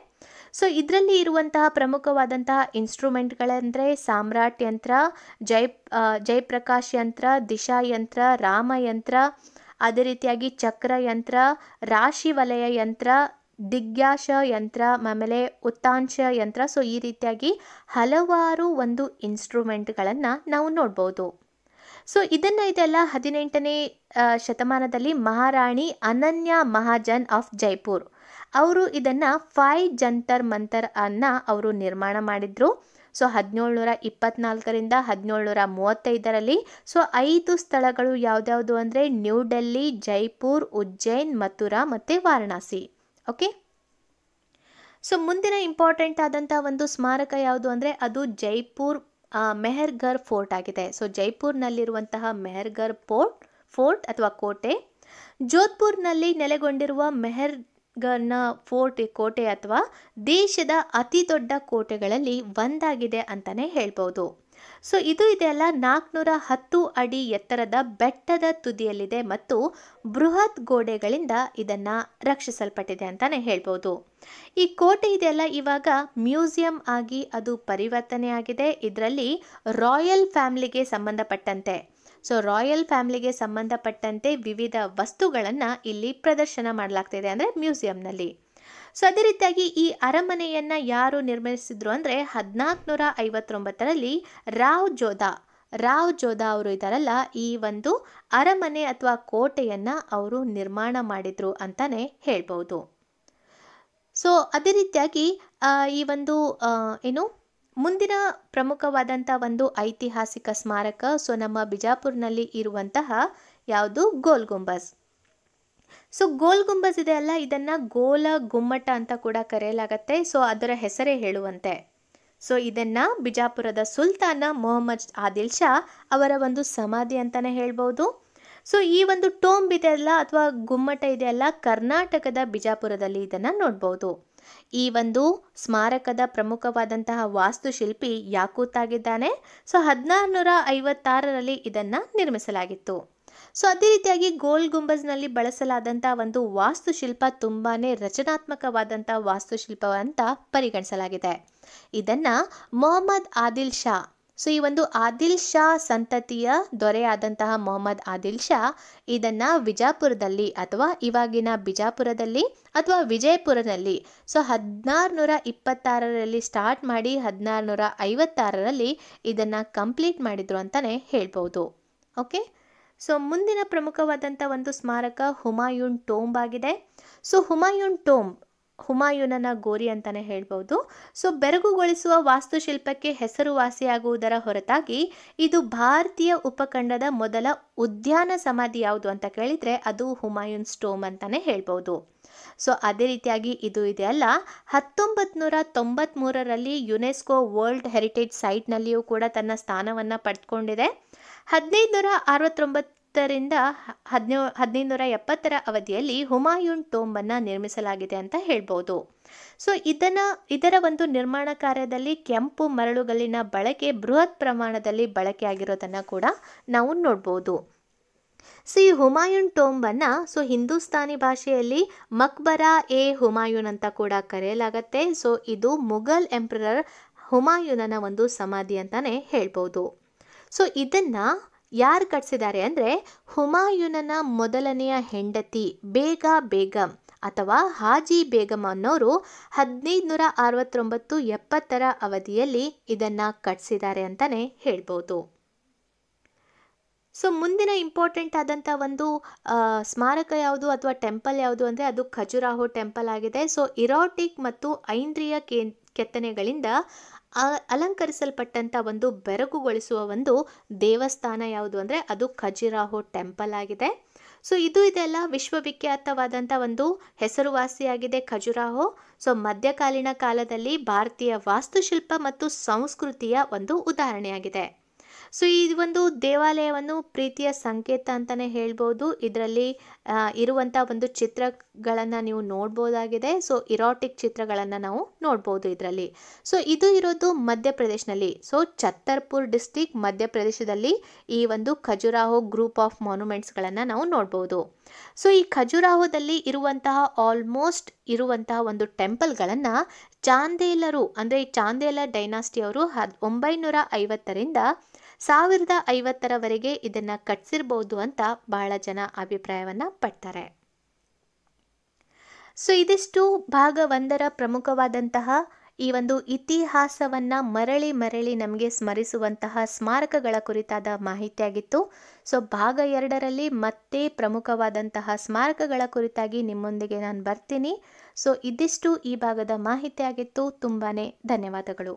ಸೊ ಇದರಲ್ಲಿ ಇರುವಂತಹ ಪ್ರಮುಖವಾದಂತಹ ಇನ್ಸ್ಟ್ರೂಮೆಂಟ್ಗಳೆಂದರೆ ಸಾಮ್ರಾಟ್ ಯಂತ್ರ ಜೈ ಜಯಪ್ರಕಾಶ್ ಯಂತ್ರ ದಿಶಾ ಯಂತ್ರ ರಾಮ ಯಂತ್ರ ಅದೇ ರೀತಿಯಾಗಿ ಚಕ್ರ ಯಂತ್ರ ರಾಶಿ ವಲಯ ಯಂತ್ರ ದಿಗ್ಯಾಶ ಯಂತ್ರ ಆಮೇಲೆ ಉತ್ತಾಂಶ ಯಂತ್ರ ಸೊ ಈ ರೀತಿಯಾಗಿ ಹಲವಾರು ಒಂದು ಇನ್ಸ್ಟ್ರೂಮೆಂಟ್ಗಳನ್ನು ನಾವು ನೋಡ್ಬೋದು ಸೊ ಇದನ್ನು ಇದೆಲ್ಲ ಹದಿನೆಂಟನೇ ಶತಮಾನದಲ್ಲಿ ಮಹಾರಾಣಿ ಅನನ್ಯ ಮಹಾಜನ್ ಆಫ್ ಜೈಪುರ್ ಅವರು ಇದನ್ನು ಫೈ ಜಂತರ್ ಮಂತರ್ ಅನ್ನ ಅವರು ನಿರ್ಮಾಣ ಮಾಡಿದರು ಸೊ ನೂರ ಇಪ್ಪತ್ನಾಲ್ಕರಿಂದ ನೂರ ಮೂವತ್ತೈದರಲ್ಲಿ ಸೊ ಐದು ಸ್ಥಳಗಳು ಯಾವುದ್ಯಾವುದು ಅಂದರೆ ನ್ಯೂ ಡೆಲ್ಲಿ ಜೈಪುರ್ ಉಜ್ಜೈನ್ ಮಥುರಾ ಮತ್ತು ವಾರಣಾಸಿ ಓಕೆ ಸೊ ಮುಂದಿನ ಇಂಪಾರ್ಟೆಂಟ್ ಆದಂಥ ಒಂದು ಸ್ಮಾರಕ ಯಾವುದು ಅಂದರೆ ಅದು ಜೈಪುರ್ ಮೆಹರ್ಗರ್ ಫೋರ್ಟ್ ಆಗಿದೆ ಸೊ ಜೈಪುರ್ನಲ್ಲಿರುವಂತಹ ಮೆಹರ್ಗರ್ ಫೋರ್ಟ್ ಫೋರ್ಟ್ ಅಥವಾ ಕೋಟೆ ಜೋಧ್ಪುರ್ನಲ್ಲಿ ನೆಲೆಗೊಂಡಿರುವ ಮೆಹರ್ಗರ್ನ ಫೋರ್ಟ್ ಕೋಟೆ ಅಥವಾ ದೇಶದ ಅತಿ ದೊಡ್ಡ ಕೋಟೆಗಳಲ್ಲಿ ಒಂದಾಗಿದೆ ಅಂತಲೇ ಹೇಳ್ಬೋದು ಸೊ ಇದು ಇದೆಲ್ಲ ನಾಲ್ಕುನೂರ ಹತ್ತು ಅಡಿ ಎತ್ತರದ ಬೆಟ್ಟದ ತುದಿಯಲ್ಲಿದೆ ಮತ್ತು ಬೃಹತ್ ಗೋಡೆಗಳಿಂದ ಇದನ್ನು ರಕ್ಷಿಸಲ್ಪಟ್ಟಿದೆ ಅಂತಲೇ ಹೇಳ್ಬೋದು ಈ ಕೋಟೆ ಇದೆಯಲ್ಲ ಇವಾಗ ಮ್ಯೂಸಿಯಂ ಆಗಿ ಅದು ಪರಿವರ್ತನೆ ಆಗಿದೆ ಇದರಲ್ಲಿ ರಾಯಲ್ ಫ್ಯಾಮಿಲಿಗೆ ಸಂಬಂಧಪಟ್ಟಂತೆ ಸೊ ರಾಯಲ್ ಫ್ಯಾಮಿಲಿಗೆ ಸಂಬಂಧಪಟ್ಟಂತೆ ವಿವಿಧ ವಸ್ತುಗಳನ್ನು ಇಲ್ಲಿ ಪ್ರದರ್ಶನ ಮಾಡಲಾಗ್ತಿದೆ ಅಂದರೆ ಮ್ಯೂಸಿಯಂನಲ್ಲಿ ಸೊ ಅದೇ ರೀತಿಯಾಗಿ ಈ ಅರಮನೆಯನ್ನ ಯಾರು ನಿರ್ಮಿಸಿದ್ರು ಅಂದ್ರೆ ಹದಿನಾಲ್ಕುನೂರ ಐವತ್ತೊಂಬತ್ತರಲ್ಲಿ ರಾವ್ ಜೋಧಾ ರಾವ್ ಜೋಧಾ ಅವರು ಇದ್ದಾರಲ್ಲ ಈ ಒಂದು ಅರಮನೆ ಅಥವಾ ಕೋಟೆಯನ್ನ ಅವರು ನಿರ್ಮಾಣ ಮಾಡಿದ್ರು ಅಂತಾನೆ ಹೇಳ್ಬೋದು ಸೊ ಅದೇ ರೀತಿಯಾಗಿ ಈ ಒಂದು ಏನು ಮುಂದಿನ ಪ್ರಮುಖವಾದಂಥ ಒಂದು ಐತಿಹಾಸಿಕ ಸ್ಮಾರಕ ಸೊ ನಮ್ಮ ಬಿಜಾಪುರ್ನಲ್ಲಿ ಇರುವಂತಹ ಯಾವುದು ಗೋಲ್ ಗುಂಬಸ್ ಸೊ ಗೋಲ್ ಗುಂಬಜ್ ಇದೆ ಅಲ್ಲ ಇದನ್ನು ಗೋಲ ಗುಮ್ಮಟ ಅಂತ ಕೂಡ ಕರೆಯಲಾಗತ್ತೆ ಸೊ ಅದರ ಹೆಸರೇ ಹೇಳುವಂತೆ ಸೊ ಇದನ್ನು ಬಿಜಾಪುರದ ಸುಲ್ತಾನ ಮೊಹಮ್ಮದ್ ಆದಿಲ್ ಶಾ ಅವರ ಒಂದು ಸಮಾಧಿ ಅಂತಲೇ ಹೇಳ್ಬೋದು ಸೊ ಈ ಒಂದು ಟೋಂಬ್ ಇದೆ ಅಲ್ಲ ಅಥವಾ ಗುಮ್ಮಟ ಇದೆ ಅಲ್ಲ ಕರ್ನಾಟಕದ ಬಿಜಾಪುರದಲ್ಲಿ ಇದನ್ನು ನೋಡ್ಬೋದು ಈ ಒಂದು ಸ್ಮಾರಕದ ಪ್ರಮುಖವಾದಂತಹ ವಾಸ್ತುಶಿಲ್ಪಿ ಯಾಕೂತ್ ಆಗಿದ್ದಾನೆ ಸೊ ನೂರ ಐವತ್ತಾರರಲ್ಲಿ ಇದನ್ನು ನಿರ್ಮಿಸಲಾಗಿತ್ತು ಸೊ ಅದೇ ರೀತಿಯಾಗಿ ಗೋಲ್ ಗುಂಬಜ್ನಲ್ಲಿ ಬಳಸಲಾದಂಥ ಒಂದು ವಾಸ್ತುಶಿಲ್ಪ ತುಂಬಾ ರಚನಾತ್ಮಕವಾದಂಥ ವಾಸ್ತುಶಿಲ್ಪ ಅಂತ ಪರಿಗಣಿಸಲಾಗಿದೆ ಇದನ್ನು ಮೊಹಮ್ಮದ್ ಆದಿಲ್ ಶಾ ಸೊ ಈ ಒಂದು ಆದಿಲ್ ಶಾ ಸಂತತಿಯ ದೊರೆಯಾದಂತಹ ಮೊಹಮ್ಮದ್ ಆದಿಲ್ ಶಾ ಇದನ್ನ ವಿಜಾಪುರದಲ್ಲಿ ಅಥವಾ ಇವಾಗಿನ ಬಿಜಾಪುರದಲ್ಲಿ ಅಥವಾ ವಿಜಯಪುರದಲ್ಲಿ ಸೊ ನೂರ ಇಪ್ಪತ್ತಾರರಲ್ಲಿ ಸ್ಟಾರ್ಟ್ ಮಾಡಿ ಹದಿನಾರುನೂರ ಐವತ್ತಾರರಲ್ಲಿ ಇದನ್ನು ಕಂಪ್ಲೀಟ್ ಮಾಡಿದ್ರು ಅಂತಾನೆ ಹೇಳ್ಬೋದು ಓಕೆ ಸೊ ಮುಂದಿನ ಪ್ರಮುಖವಾದಂಥ ಒಂದು ಸ್ಮಾರಕ ಹುಮಾಯೂನ್ ಟೋಂಬ್ ಆಗಿದೆ ಸೊ ಹುಮಾಯೂನ್ ಟೋಂಬ್ ಹುಮಾಯೂನನ ಗೋರಿ ಅಂತಲೇ ಹೇಳ್ಬೋದು ಸೊ ಬೆರಗುಗೊಳಿಸುವ ವಾಸ್ತುಶಿಲ್ಪಕ್ಕೆ ಹೆಸರುವಾಸಿಯಾಗುವುದರ ಹೊರತಾಗಿ ಇದು ಭಾರತೀಯ ಉಪಖಂಡದ ಮೊದಲ ಉದ್ಯಾನ ಸಮಾಧಿ ಯಾವುದು ಅಂತ ಕೇಳಿದರೆ ಅದು ಹುಮಾಯೂನ್ ಸ್ಟೋಮ್ ಅಂತಲೇ ಹೇಳ್ಬೋದು ಸೊ ಅದೇ ರೀತಿಯಾಗಿ ಇದು ಇದೆ ಅಲ್ಲ ಹತ್ತೊಂಬತ್ತು ನೂರ ತೊಂಬತ್ತ್ಮೂರರಲ್ಲಿ ಯುನೆಸ್ಕೋ ವರ್ಲ್ಡ್ ಹೆರಿಟೇಜ್ ಸೈಟ್ನಲ್ಲಿಯೂ ಕೂಡ ತನ್ನ ಸ್ಥಾನವನ್ನು ಪಡ್ಕೊಂಡಿದೆ ಹದಿನೈದುನೂರ ಅರವತ್ತೊಂಬತ್ತರಿಂದ ಹದಿನೋ ಹದಿನೈದುನೂರ ಎಪ್ಪತ್ತರ ಅವಧಿಯಲ್ಲಿ ಹುಮಾಯೂನ್ ಟೋಂಬನ್ನು ನಿರ್ಮಿಸಲಾಗಿದೆ ಅಂತ ಹೇಳ್ಬೋದು ಸೊ ಇದನ್ನು ಇದರ ಒಂದು ನಿರ್ಮಾಣ ಕಾರ್ಯದಲ್ಲಿ ಕೆಂಪು ಮರಳುಗಲ್ಲಿನ ಬಳಕೆ ಬೃಹತ್ ಪ್ರಮಾಣದಲ್ಲಿ ಬಳಕೆಯಾಗಿರೋದನ್ನು ಕೂಡ ನಾವು ನೋಡ್ಬೋದು ಸೊ ಈ ಹುಮಾಯೂನ್ ಟೋಂಬನ್ನು ಸೊ ಹಿಂದೂಸ್ತಾನಿ ಭಾಷೆಯಲ್ಲಿ ಮಕ್ಬರಾ ಎ ಹುಮಾಯೂನ್ ಅಂತ ಕೂಡ ಕರೆಯಲಾಗತ್ತೆ ಸೊ ಇದು ಮೊಘಲ್ ಎಂಪ್ರರರ್ ಹುಮಾಯೂನನ ಒಂದು ಸಮಾಧಿ ಅಂತಲೇ ಹೇಳ್ಬೋದು ಸೊ ಇದನ್ನು ಯಾರು ಕಟ್ಸಿದ್ದಾರೆ ಅಂದರೆ ಹುಮಾಯೂನನ ಮೊದಲನೆಯ ಹೆಂಡತಿ ಬೇಗ ಬೇಗಂ ಅಥವಾ ಹಾಜಿ ಬೇಗಂ ಅನ್ನೋರು ಹದಿನೈದು ನೂರ ಅರವತ್ತೊಂಬತ್ತು ಎಪ್ಪತ್ತರ ಅವಧಿಯಲ್ಲಿ ಇದನ್ನು ಕಟ್ಸಿದ್ದಾರೆ ಅಂತಲೇ ಹೇಳ್ಬೋದು ಸೊ ಮುಂದಿನ ಇಂಪಾರ್ಟೆಂಟ್ ಆದಂಥ ಒಂದು ಸ್ಮಾರಕ ಯಾವುದು ಅಥವಾ ಟೆಂಪಲ್ ಯಾವುದು ಅಂದರೆ ಅದು ಖಜುರಾಹೋ ಟೆಂಪಲ್ ಆಗಿದೆ ಸೊ ಇರೋಟಿಕ್ ಮತ್ತು ಐಂದ್ರಿಯ ಕೆತ್ತನೆಗಳಿಂದ ಅಲಂಕರಿಸಲ್ಪಟ್ಟಂಥ ಒಂದು ಬೆರಗುಗೊಳಿಸುವ ಒಂದು ದೇವಸ್ಥಾನ ಯಾವುದು ಅಂದರೆ ಅದು ಖಜುರಾಹೋ ಟೆಂಪಲ್ ಆಗಿದೆ ಸೊ ಇದು ಇದೆಲ್ಲ ವಿಶ್ವವಿಖ್ಯಾತವಾದಂಥ ಒಂದು ಹೆಸರುವಾಸಿಯಾಗಿದೆ ಖಜುರಾಹೋ ಸೊ ಮಧ್ಯಕಾಲೀನ ಕಾಲದಲ್ಲಿ ಭಾರತೀಯ ವಾಸ್ತುಶಿಲ್ಪ ಮತ್ತು ಸಂಸ್ಕೃತಿಯ ಒಂದು ಉದಾಹರಣೆಯಾಗಿದೆ ಸೊ ಈ ಒಂದು ದೇವಾಲಯವನ್ನು ಪ್ರೀತಿಯ ಸಂಕೇತ ಅಂತಲೇ ಹೇಳ್ಬೋದು ಇದರಲ್ಲಿ ಇರುವಂಥ ಒಂದು ಚಿತ್ರಗಳನ್ನು ನೀವು ನೋಡ್ಬೋದಾಗಿದೆ ಸೊ ಇರಾಟಿಕ್ ಚಿತ್ರಗಳನ್ನು ನಾವು ನೋಡ್ಬೋದು ಇದರಲ್ಲಿ ಸೊ ಇದು ಇರೋದು ಮಧ್ಯಪ್ರದೇಶನಲ್ಲಿ ಸೊ ಛತ್ತರ್ಪುರ್ ಡಿಸ್ಟಿಕ್ ಮಧ್ಯಪ್ರದೇಶದಲ್ಲಿ ಈ ಒಂದು ಖಜುರಾಹೋ ಗ್ರೂಪ್ ಆಫ್ ಮಾನುಮೆಂಟ್ಸ್ಗಳನ್ನು ನಾವು ನೋಡ್ಬೋದು ಸೊ ಈ ಖಜುರಾಹೋದಲ್ಲಿ ಇರುವಂತಹ ಆಲ್ಮೋಸ್ಟ್ ಇರುವಂತಹ ಒಂದು ಟೆಂಪಲ್ಗಳನ್ನು ಚಾಂದೇಲರು ಅಂದರೆ ಈ ಚಾಂದೇಲ ಅವರು ಹದ್ ಒಂಬೈನೂರ ಐವತ್ತರಿಂದ ಸಾವಿರದ ಐವತ್ತರವರೆಗೆ ಇದನ್ನು ಕಟ್ಸಿರ್ಬೋದು ಅಂತ ಬಹಳ ಜನ ಅಭಿಪ್ರಾಯವನ್ನು ಪಡ್ತಾರೆ ಸೊ ಇದಿಷ್ಟು ಭಾಗ ಒಂದರ ಪ್ರಮುಖವಾದಂತಹ ಈ ಒಂದು ಇತಿಹಾಸವನ್ನು ಮರಳಿ ಮರಳಿ ನಮಗೆ ಸ್ಮರಿಸುವಂತಹ ಸ್ಮಾರಕಗಳ ಕುರಿತಾದ ಮಾಹಿತಿಯಾಗಿತ್ತು ಸೊ ಭಾಗ ಎರಡರಲ್ಲಿ ಮತ್ತೆ ಪ್ರಮುಖವಾದಂತಹ ಸ್ಮಾರಕಗಳ ಕುರಿತಾಗಿ ನಿಮ್ಮೊಂದಿಗೆ ನಾನು ಬರ್ತೀನಿ ಸೊ ಇದಿಷ್ಟು ಈ ಭಾಗದ ಮಾಹಿತಿಯಾಗಿತ್ತು ತುಂಬಾ ಧನ್ಯವಾದಗಳು